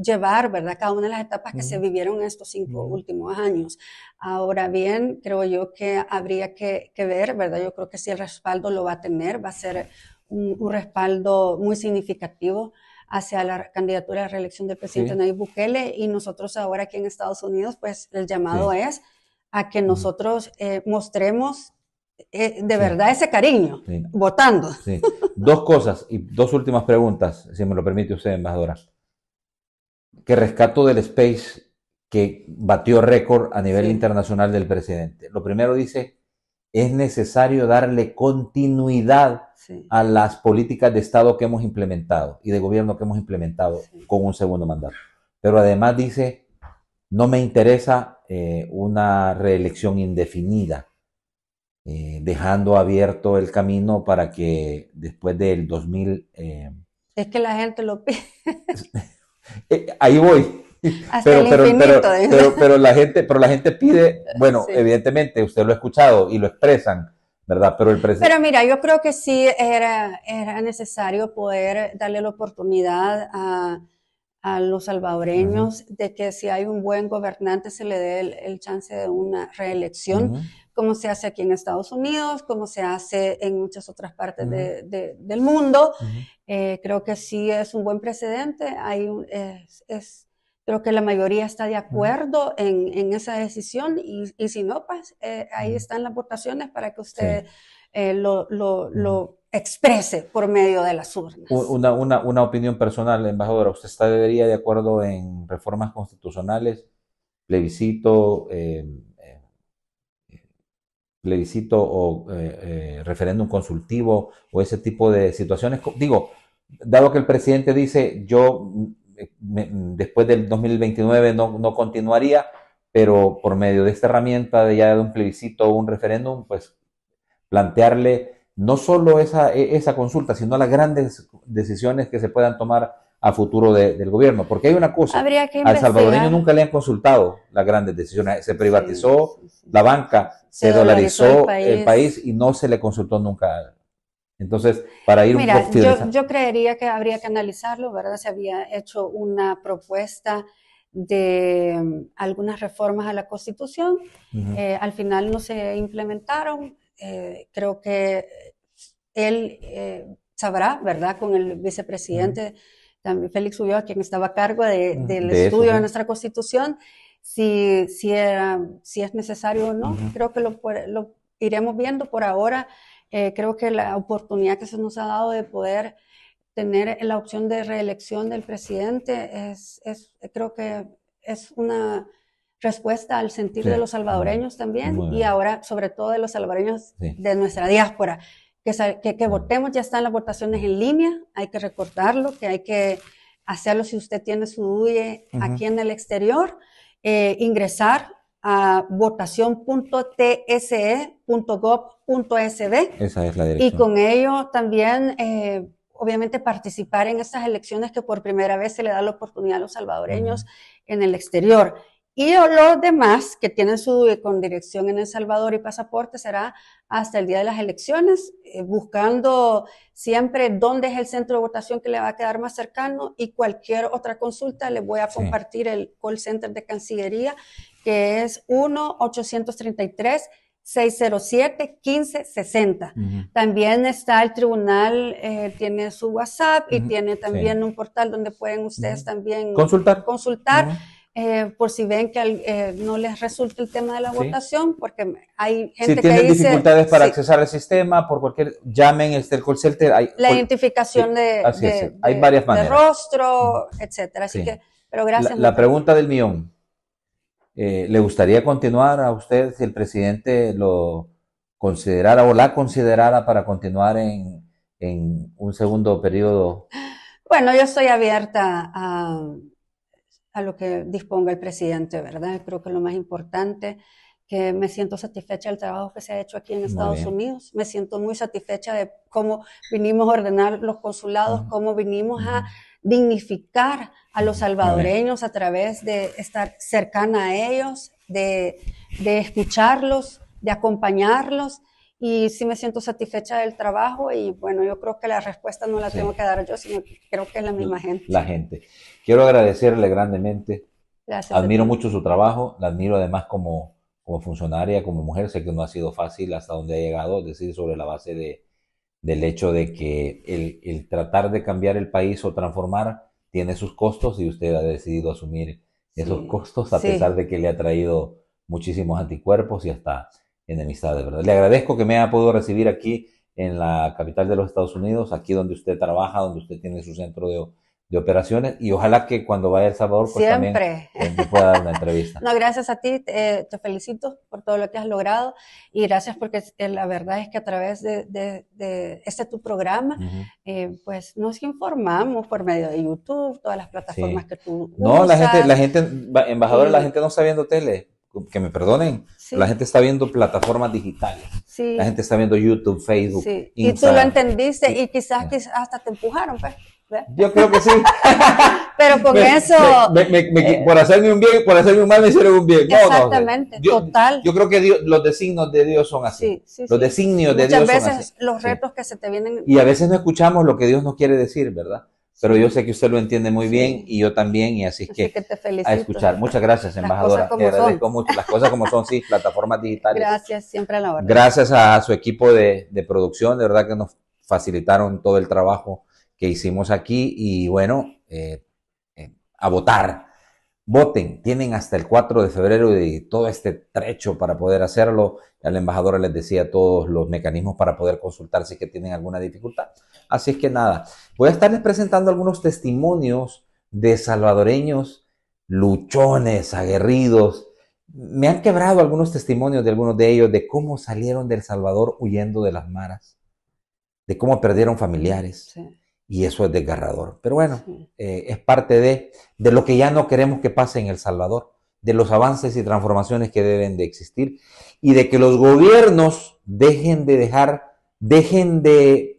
[SPEAKER 3] llevar, ¿verdad? Cada una de las etapas que se mm. vivieron en estos cinco mm. últimos años. Ahora bien, creo yo que habría que, que, ver, ¿verdad? Yo creo que si el respaldo lo va a tener, va a ser un, respaldo muy significativo hacia la candidatura a reelección del presidente Nayib Bukele y nosotros ahora aquí en Estados Unidos, pues el llamado es a que nosotros eh, mostremos eh, de verdad ese cariño votando.
[SPEAKER 2] Dos cosas y dos últimas preguntas, si me lo permite usted, embajadora. ¿Qué rescato del Space que batió récord a nivel internacional del presidente. Lo primero dice es necesario darle continuidad a las políticas de Estado que hemos implementado y de gobierno que hemos implementado con un segundo mandato. Pero además dice, no me interesa eh, una reelección indefinida, eh, dejando abierto el camino para que después del 2000... Eh,
[SPEAKER 3] es que la gente lo pide.
[SPEAKER 2] ahí voy pero, pero, pero, la gente, pero la gente pide, bueno, evidentemente, usted lo ha escuchado y lo expresan, ¿verdad? Pero el Pero
[SPEAKER 3] mira, yo creo que sí era, era necesario poder darle la oportunidad a, a los salvadoreños de que si hay un buen gobernante se le dé el, chance de una reelección, como se hace aquí en Estados Unidos, como se hace en muchas otras partes de, del mundo. Eh, creo que sí es un buen precedente. Hay un, es creo que la mayoría está de acuerdo en, esa decisión y, si no, pues eh, ahí están las votaciones para que usted eh, lo, exprese por medio de las
[SPEAKER 2] urnas. Una, opinión personal, embajadora, ¿usted estaría de acuerdo en reformas constitucionales, plebiscito, em, eh, plebiscito o referéndum consultivo o ese tipo de situaciones? Digo, dado que el presidente dice, yo después del 2029 no, no, continuaría, pero por medio de esta herramienta de ya de un plebiscito o un referéndum, pues plantearle no solo esa, e, esa consulta, sino las grandes decisiones que se puedan tomar a futuro del gobierno. Porque hay una cosa, al salvadoreño nunca le han consultado las grandes decisiones. Se privatizó la banca, se, dolarizó, el, país. el país. y no se le consultó nunca entonces, para ir Mira,
[SPEAKER 3] yo, creería que habría que analizarlo, ¿verdad? Se había hecho una propuesta de mm, algunas reformas a la Constitución. Eh, al final no se implementaron. Eh, creo que él eh, sabrá, ¿verdad? Con el vicepresidente, también, Félix Ulloa, quien estaba a cargo del estudio de nuestra Constitución, si, si, era, si es necesario o no. Creo que lo iremos viendo por ahora. Eh, creo que la oportunidad que se nos ha dado de poder tener la opción de reelección del presidente es, creo que es una respuesta al sentir de los salvadoreños también y ahora sobre todo de los salvadoreños de nuestra diáspora. Que, que, votemos, ya están las votaciones en línea, hay que recordarlo, que hay que hacerlo si usted tiene su DUE aquí en el exterior, eh, ingresar a votación.tse.gov.sb.
[SPEAKER 2] Esa es la dirección. Y con
[SPEAKER 3] ello también, eh, obviamente, participar en estas elecciones que por primera vez se le da la oportunidad a los salvadoreños en el exterior. Y los demás que tienen su eh, con dirección en El Salvador y pasaporte será hasta el día de las elecciones, eh, buscando siempre dónde es el centro de votación que le va a quedar más cercano y cualquier otra consulta les voy a compartir el call center de Cancillería que es 1-833-607-1560. También está el tribunal, eh, tiene su WhatsApp y tiene también un portal donde pueden ustedes también consultar. Eh, por si ven que eh, no les resulta el tema de la votación, porque hay gente si tienen dificultades
[SPEAKER 2] para accesar al sistema, por cualquier llamen este, el call center, hay la
[SPEAKER 3] identificación de, hay varias de rostro, etcétera. Así que, pero gracias. La, la
[SPEAKER 2] pregunta del millón. Eh, ¿Le gustaría continuar a usted si el presidente lo considerara o la considerara para continuar en, en un segundo periodo?
[SPEAKER 3] Bueno, yo estoy abierta a, a lo que disponga el presidente, ¿verdad? Creo que lo más importante que me siento satisfecha del trabajo que se ha hecho aquí en Estados Unidos. Me siento muy satisfecha de cómo vinimos a ordenar los consulados, cómo vinimos a dignificar a los salvadoreños a través de estar cercana a ellos, de, escucharlos, de acompañarlos y sí me siento satisfecha del trabajo y bueno, yo creo que la respuesta no la tengo que dar yo, sino que creo que es la misma gente.
[SPEAKER 2] La gente. Quiero agradecerle grandemente. Admiro mucho su trabajo, la admiro además como, como funcionaria, como mujer, sé que no ha sido fácil hasta donde ha llegado, decir, sobre la base de, del hecho de que el, el, tratar de cambiar el país o transformar tiene sus costos y usted ha decidido asumir esos costos a pesar de que le ha traído muchísimos anticuerpos y hasta enemistades, ¿verdad? Le agradezco que me haya podido recibir aquí en la capital de los Estados Unidos, aquí donde usted trabaja, donde usted tiene su centro de operaciones y ojalá que cuando vaya El Salvador pues Siempre. también eh, pueda dar una entrevista. no,
[SPEAKER 3] gracias a ti, eh, te felicito por todo lo que has logrado y gracias porque la verdad es que a través de, este tu programa eh, pues nos informamos por medio de YouTube, todas las plataformas que tú
[SPEAKER 2] No, la gente, la gente, embajadora, la gente no está viendo tele, que me perdonen, la gente está viendo plataformas digitales. La gente está viendo YouTube, Facebook, Y tú lo
[SPEAKER 3] entendiste y quizás, quizás hasta te empujaron, pues.
[SPEAKER 2] Yo creo que sí.
[SPEAKER 3] Pero con eso.
[SPEAKER 2] Eh, por hacerme un bien, por hacerme un mal, me hicieron un bien. exactamente, total. Yo creo que los designios de Dios son así.
[SPEAKER 3] los designios de Dios son así. veces los retos que se te vienen.
[SPEAKER 2] Y a veces no escuchamos lo que Dios nos quiere decir, ¿verdad? pero yo sé que usted lo entiende muy bien y yo también, y así es que, que te a escuchar. Muchas gracias, embajadora. Te agradezco mucho. Las cosas como son, sí, plataformas digitales.
[SPEAKER 3] Gracias, siempre a la hora. Gracias
[SPEAKER 2] a su equipo de, de, producción, de verdad que nos facilitaron todo el trabajo que hicimos aquí y bueno, eh, eh, a votar. Voten, tienen hasta el 4 de febrero y todo este trecho para poder hacerlo. Ya embajador les decía todos los mecanismos para poder consultar si que tienen alguna dificultad. Así es que nada, voy a estarles presentando algunos testimonios de salvadoreños luchones, aguerridos. Me han quebrado algunos testimonios de algunos de ellos de cómo salieron del Salvador huyendo de las maras, de cómo perdieron familiares. Sí y eso es desgarrador. Pero bueno, eh, es parte de, de lo que ya no queremos que pase en El Salvador, de los avances y transformaciones que deben de existir y de que los gobiernos dejen de dejar, dejen de,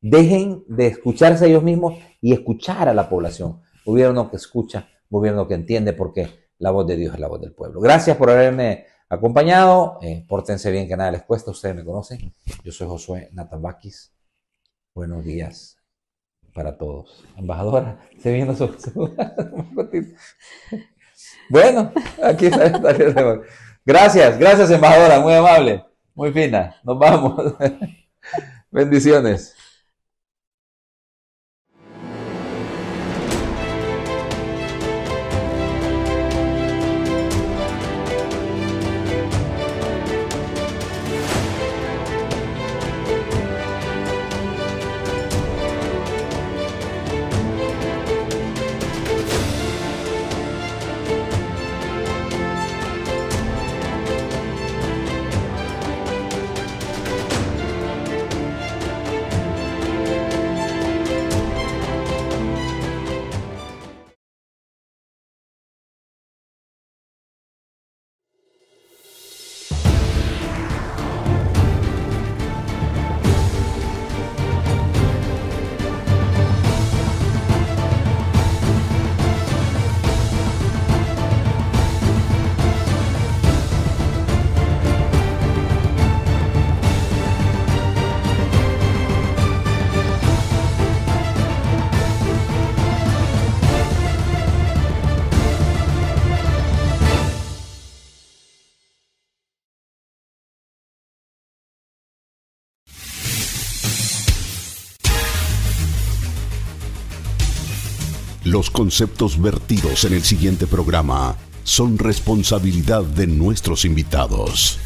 [SPEAKER 2] dejen de escucharse a ellos mismos y escuchar a la población. Gobierno que escucha, gobierno que entiende, porque la voz de Dios es la voz del pueblo. Gracias por haberme acompañado. Eh, pórtense bien que nada les cuesta, ustedes me conocen. Yo soy Josué Natabakis. Buenos días para todos. Embajadora, se viene su... bueno, aquí está. Gracias, gracias embajadora, muy amable, muy fina. Nos vamos. Bendiciones.
[SPEAKER 1] Los conceptos vertidos en el siguiente programa son responsabilidad de nuestros invitados.